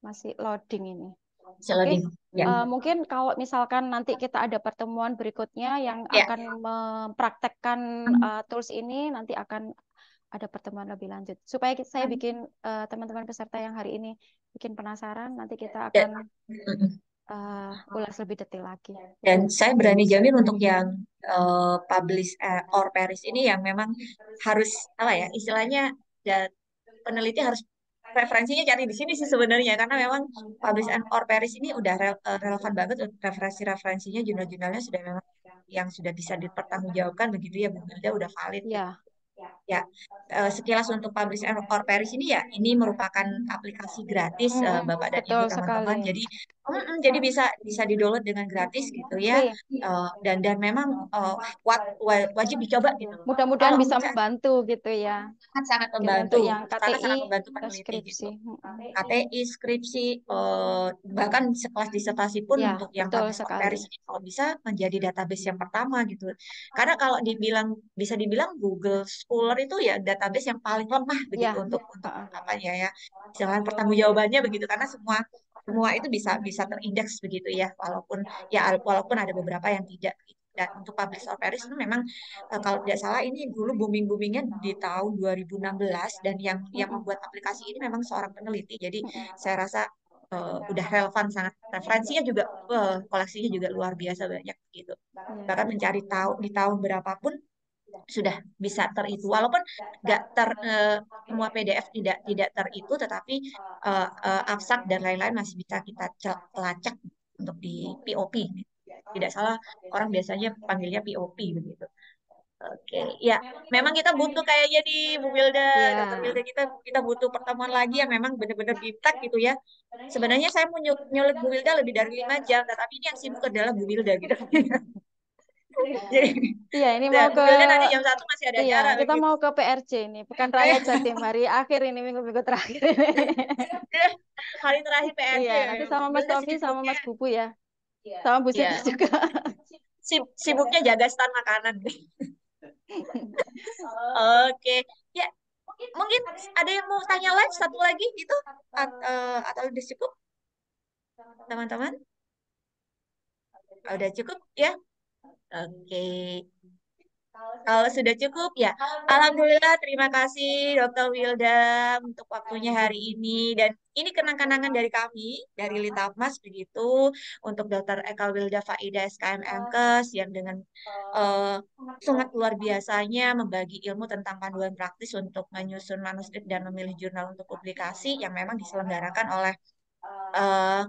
masih loading ini. Oke, okay. ya. uh, mungkin kalau misalkan nanti kita ada pertemuan berikutnya yang ya. akan mempraktekkan uh, tools ini, nanti akan ada pertemuan lebih lanjut. Supaya saya bikin teman eh, teman-teman peserta yang hari ini bikin penasaran, nanti kita ya. akan uh, ulas lebih detail lagi. Ya. Dan saya berani jamin untuk yang uh, publish uh, or perish ini yang memang harus apa ya istilahnya peneliti harus referensinya cari di sini sih sebenarnya karena memang publish and or perish ini udah eh, relevan banget referensi-referensinya jurnal-jurnalnya sudah memang yang sudah bisa dipertanggungjawabkan begitu ya Bu Hilda udah valid. Iya. Ya. Ya, sekilas untuk publish and or perish ini ya ini merupakan aplikasi gratis hmm, Bapak dan Ibu teman-teman. Jadi Mm-mm, jadi bisa bisa didownload dengan gratis gitu ya. Okay. Uh, eh, dan dan memang uh, wajib dicoba gitu. Mudah-mudahan bisa membantu gitu ya. Sangat sangat iya, membantu. Gitu, yang KTI, sangat, membantu pada skripsi. gitu. KTI skripsi uh, bahkan sekelas disertasi pun ya, untuk yang Paris kalau bisa menjadi database yang pertama gitu. Karena kalau dibilang bisa dibilang Google Scholar itu ya database yang paling lemah iya, begitu ya, untuk ya. untuk apa ya. ya. Jangan pertanggungjawabannya begitu karena semua semua itu bisa bisa terindeks begitu ya walaupun ya walaupun ada beberapa yang tidak dan untuk public or itu memang eh, kalau tidak salah ini dulu booming boomingnya di tahun 2016 dan yang yang membuat aplikasi ini memang seorang peneliti jadi saya rasa uh, udah relevan sangat referensinya juga uh, koleksinya juga luar biasa banyak gitu iya. bahkan mencari tahu di tahun berapapun sudah bisa teritu walaupun nggak ter uh, semua PDF tidak tidak teritu tetapi uh, uh, abstrak dan lain-lain masih bisa kita lacak untuk di POP tidak salah orang biasanya panggilnya POP begitu Oke, okay. ya memang kita butuh kayaknya di Bu Wilda, yeah. Iya. kita kita butuh pertemuan lagi yang memang benar-benar bintak gitu ya. Sebenarnya saya mau nyulik Bu Wilda lebih dari lima jam, tetapi ini yang sibuk adalah Bu Wilda gitu. Jadi, iya ini mau ke nanti jam satu masih ada iya, acara. Kita gitu. mau ke PRC ini, Pekan Raya Jatim hari akhir ini minggu-minggu terakhir. hari terakhir PRC. Iya, nanti sama Mas Tommy sama Mas Bubu ya. Iya. Sama Bu Siti iya. juga. sibuknya jaga stand makanan. Oke. Ya, mungkin ada yang mau tanya lagi satu lagi gitu eh, atau udah cukup? Teman-teman? Udah cukup ya? Oke. Kalau sudah cukup ya. Alhamdulillah terima kasih Dr. Wilda untuk waktunya hari ini dan ini kenang-kenangan dari kami dari Litapmas begitu untuk Dr. Eka Wilda Faida SKM MKes yang dengan uh, sangat luar biasanya membagi ilmu tentang panduan praktis untuk menyusun manuskrip dan memilih jurnal untuk publikasi yang memang diselenggarakan oleh uh,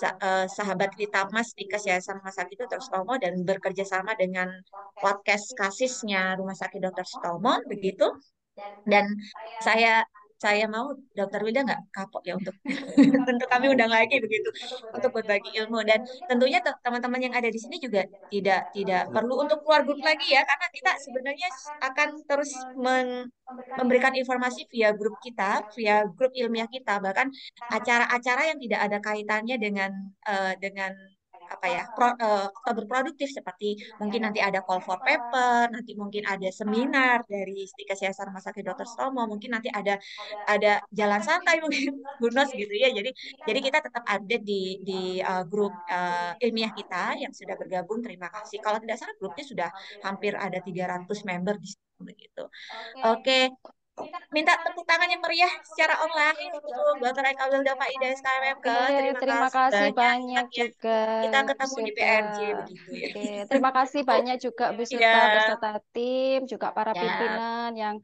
Eh, sahabat sahabat Mas di Kesehatan Rumah Sakit Dr. Stomo dan bekerja sama dengan podcast kasisnya Rumah Sakit Dr. Stomo begitu dan saya saya mau Dokter Wilda nggak kapok ya untuk tentu kami undang lagi begitu untuk berbagi ilmu dan tentunya teman-teman yang ada di sini juga tidak tidak perlu untuk keluar grup lagi ya karena kita sebenarnya akan terus memberikan informasi via grup kita, via grup ilmiah kita bahkan acara-acara yang tidak ada kaitannya dengan uh, dengan apa ya pro, uh, eh, Oktober produktif seperti mungkin nanti ada call for paper, nanti mungkin ada seminar dari Stikes Yayasan Rumah Sakit dokter Stomo, mungkin nanti ada ada jalan santai mungkin bonus gitu ya. Jadi jadi kita tetap update di di uh, grup uh, ilmiah kita yang sudah bergabung. Terima kasih. Kalau tidak salah grupnya sudah hampir ada 300 member di situ begitu. Oke. Okay minta tepuk tangan yang meriah secara online untuk Bapak dan Dafa Ida SKMMK. Terima, terima kasih banyak, ya. juga. Kita ketemu di PRJ ya. terima kasih banyak juga Bu iya. Suta ya. beserta tim, juga para ya. pimpinan yang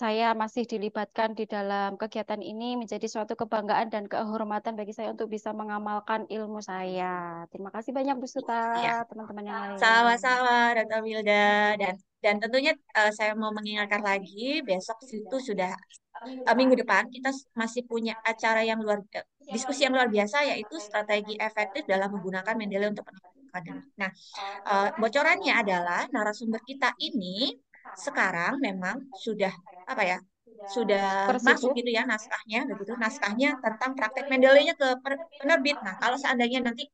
saya masih dilibatkan di dalam kegiatan ini menjadi suatu kebanggaan dan kehormatan bagi saya untuk bisa mengamalkan ilmu saya. Terima kasih banyak Bu Suta, iya. teman-teman ya. yang lain. Sama-sama, Dr. Wilda dan dan tentunya uh, saya mau mengingatkan lagi besok iya. itu sudah uh, minggu depan kita masih punya acara yang luar uh, diskusi iya. yang luar biasa yaitu strategi efektif dalam menggunakan Mendeley untuk penelitian Nah, uh, bocorannya adalah narasumber kita ini sekarang memang sudah apa ya sudah Persibu. masuk gitu ya naskahnya begitu naskahnya tentang praktek Mendeleynya ke penerbit nah kalau seandainya nanti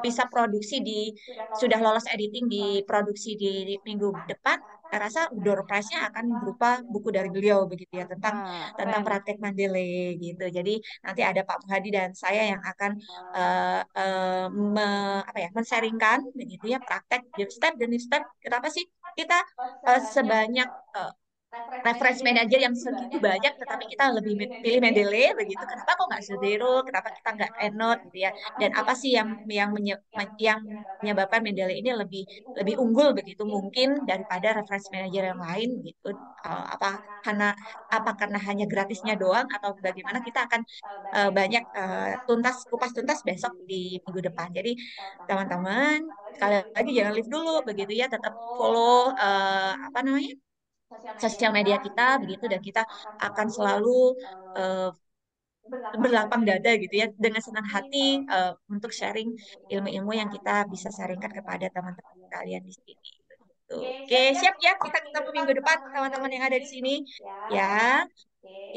bisa produksi di sudah lolos editing di produksi di minggu depan rasa door prize-nya akan berupa buku dari beliau begitu ya tentang hmm. tentang praktek Mandele gitu. Jadi nanti ada Pak Muhadi dan saya yang akan uh, uh, me, apa ya mensaringkan begitu ya praktek step demi step kenapa sih kita uh, sebanyak uh, reference manager yang segitu banyak ya, tetapi kita lebih iya, pilih iya, iya. Mendeley begitu kenapa kok nggak Zero? kenapa kita nggak Enot gitu ya dan apa sih yang yang menye, yang menyebabkan Mendeley ini lebih lebih unggul begitu mungkin daripada reference manager yang lain gitu eh, apa karena apa karena hanya gratisnya doang atau bagaimana kita akan uh, banyak uh, tuntas kupas tuntas besok di minggu depan jadi teman-teman kalian lagi jangan leave dulu begitu ya tetap follow uh, apa namanya sosial media kita begitu dan kita akan selalu uh, berlapang dada gitu, gitu ya, ya dengan senang hati uh, untuk sharing ilmu-ilmu yang kita bisa sharingkan kepada teman-teman kalian di sini. Gitu. Oke, siap ya, ya kita ketemu minggu depan teman-teman yang ada di sini ya. ya.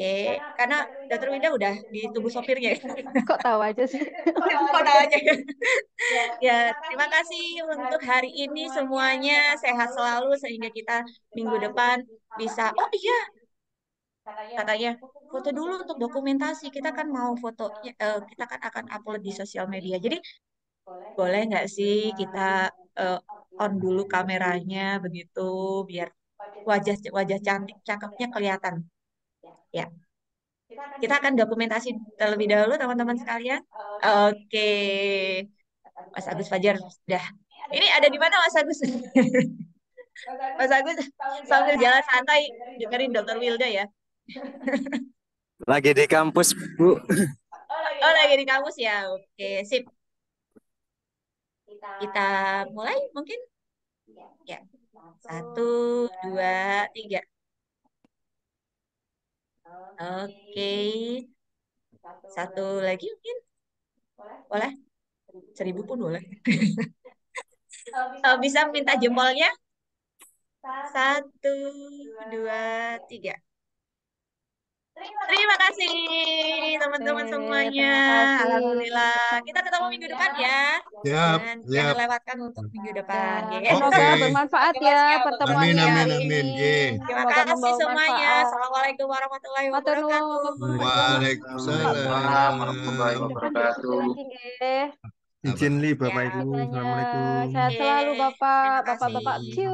Oke, okay. karena Dr. Winda udah di tubuh sopirnya. Kok tahu aja sih? Kok tahu aja. Ya, ya, terima kasih untuk hari ini semuanya sehat selalu sehingga kita minggu depan bisa oh iya. Katanya foto dulu untuk dokumentasi. Kita kan mau foto iya. ya, eh, kita kan akan upload di sosial media. Jadi boleh nggak sih kita uh, on dulu kameranya begitu biar wajah wajah cantik cakepnya kelihatan. Ya. Kita akan dokumentasi terlebih dahulu teman-teman iya. sekalian. Oke. Mas Agus Fajar sudah. Ini ada di mana Mas Agus? Mas Agus sambil jalan santai dengerin Dokter Wilda ya. Lagi di kampus, Bu. Oh, lagi di oh, kampus ya. Oke, sip. Kita mulai mungkin? Iya. Ya. Satu, dua, tiga. Oke. Okay. Satu, lagi mungkin? Boleh? Boleh? Seribu pun boleh. Bisa minta jempolnya? Satu, dua, tiga. Terima kasih teman-teman semuanya. Alhamdulillah. Kita ketemu minggu iya. depan ya. Siap. Dan siap. jangan lewatkan untuk minggu iya. depan. Okay. Semoga bermanfaat ya pertemuan amin, ya. amin, amin. Yeah. Terima kasih semuanya. Assalamualaikum warahmatullahi wabarakatuh. Waalaikumsalam warahmatullahi iya. wabarakatuh. Izin li Bapak ya, Ibu. Assalamualaikum. Sehat selalu Bapak, Bapak-bapak Q.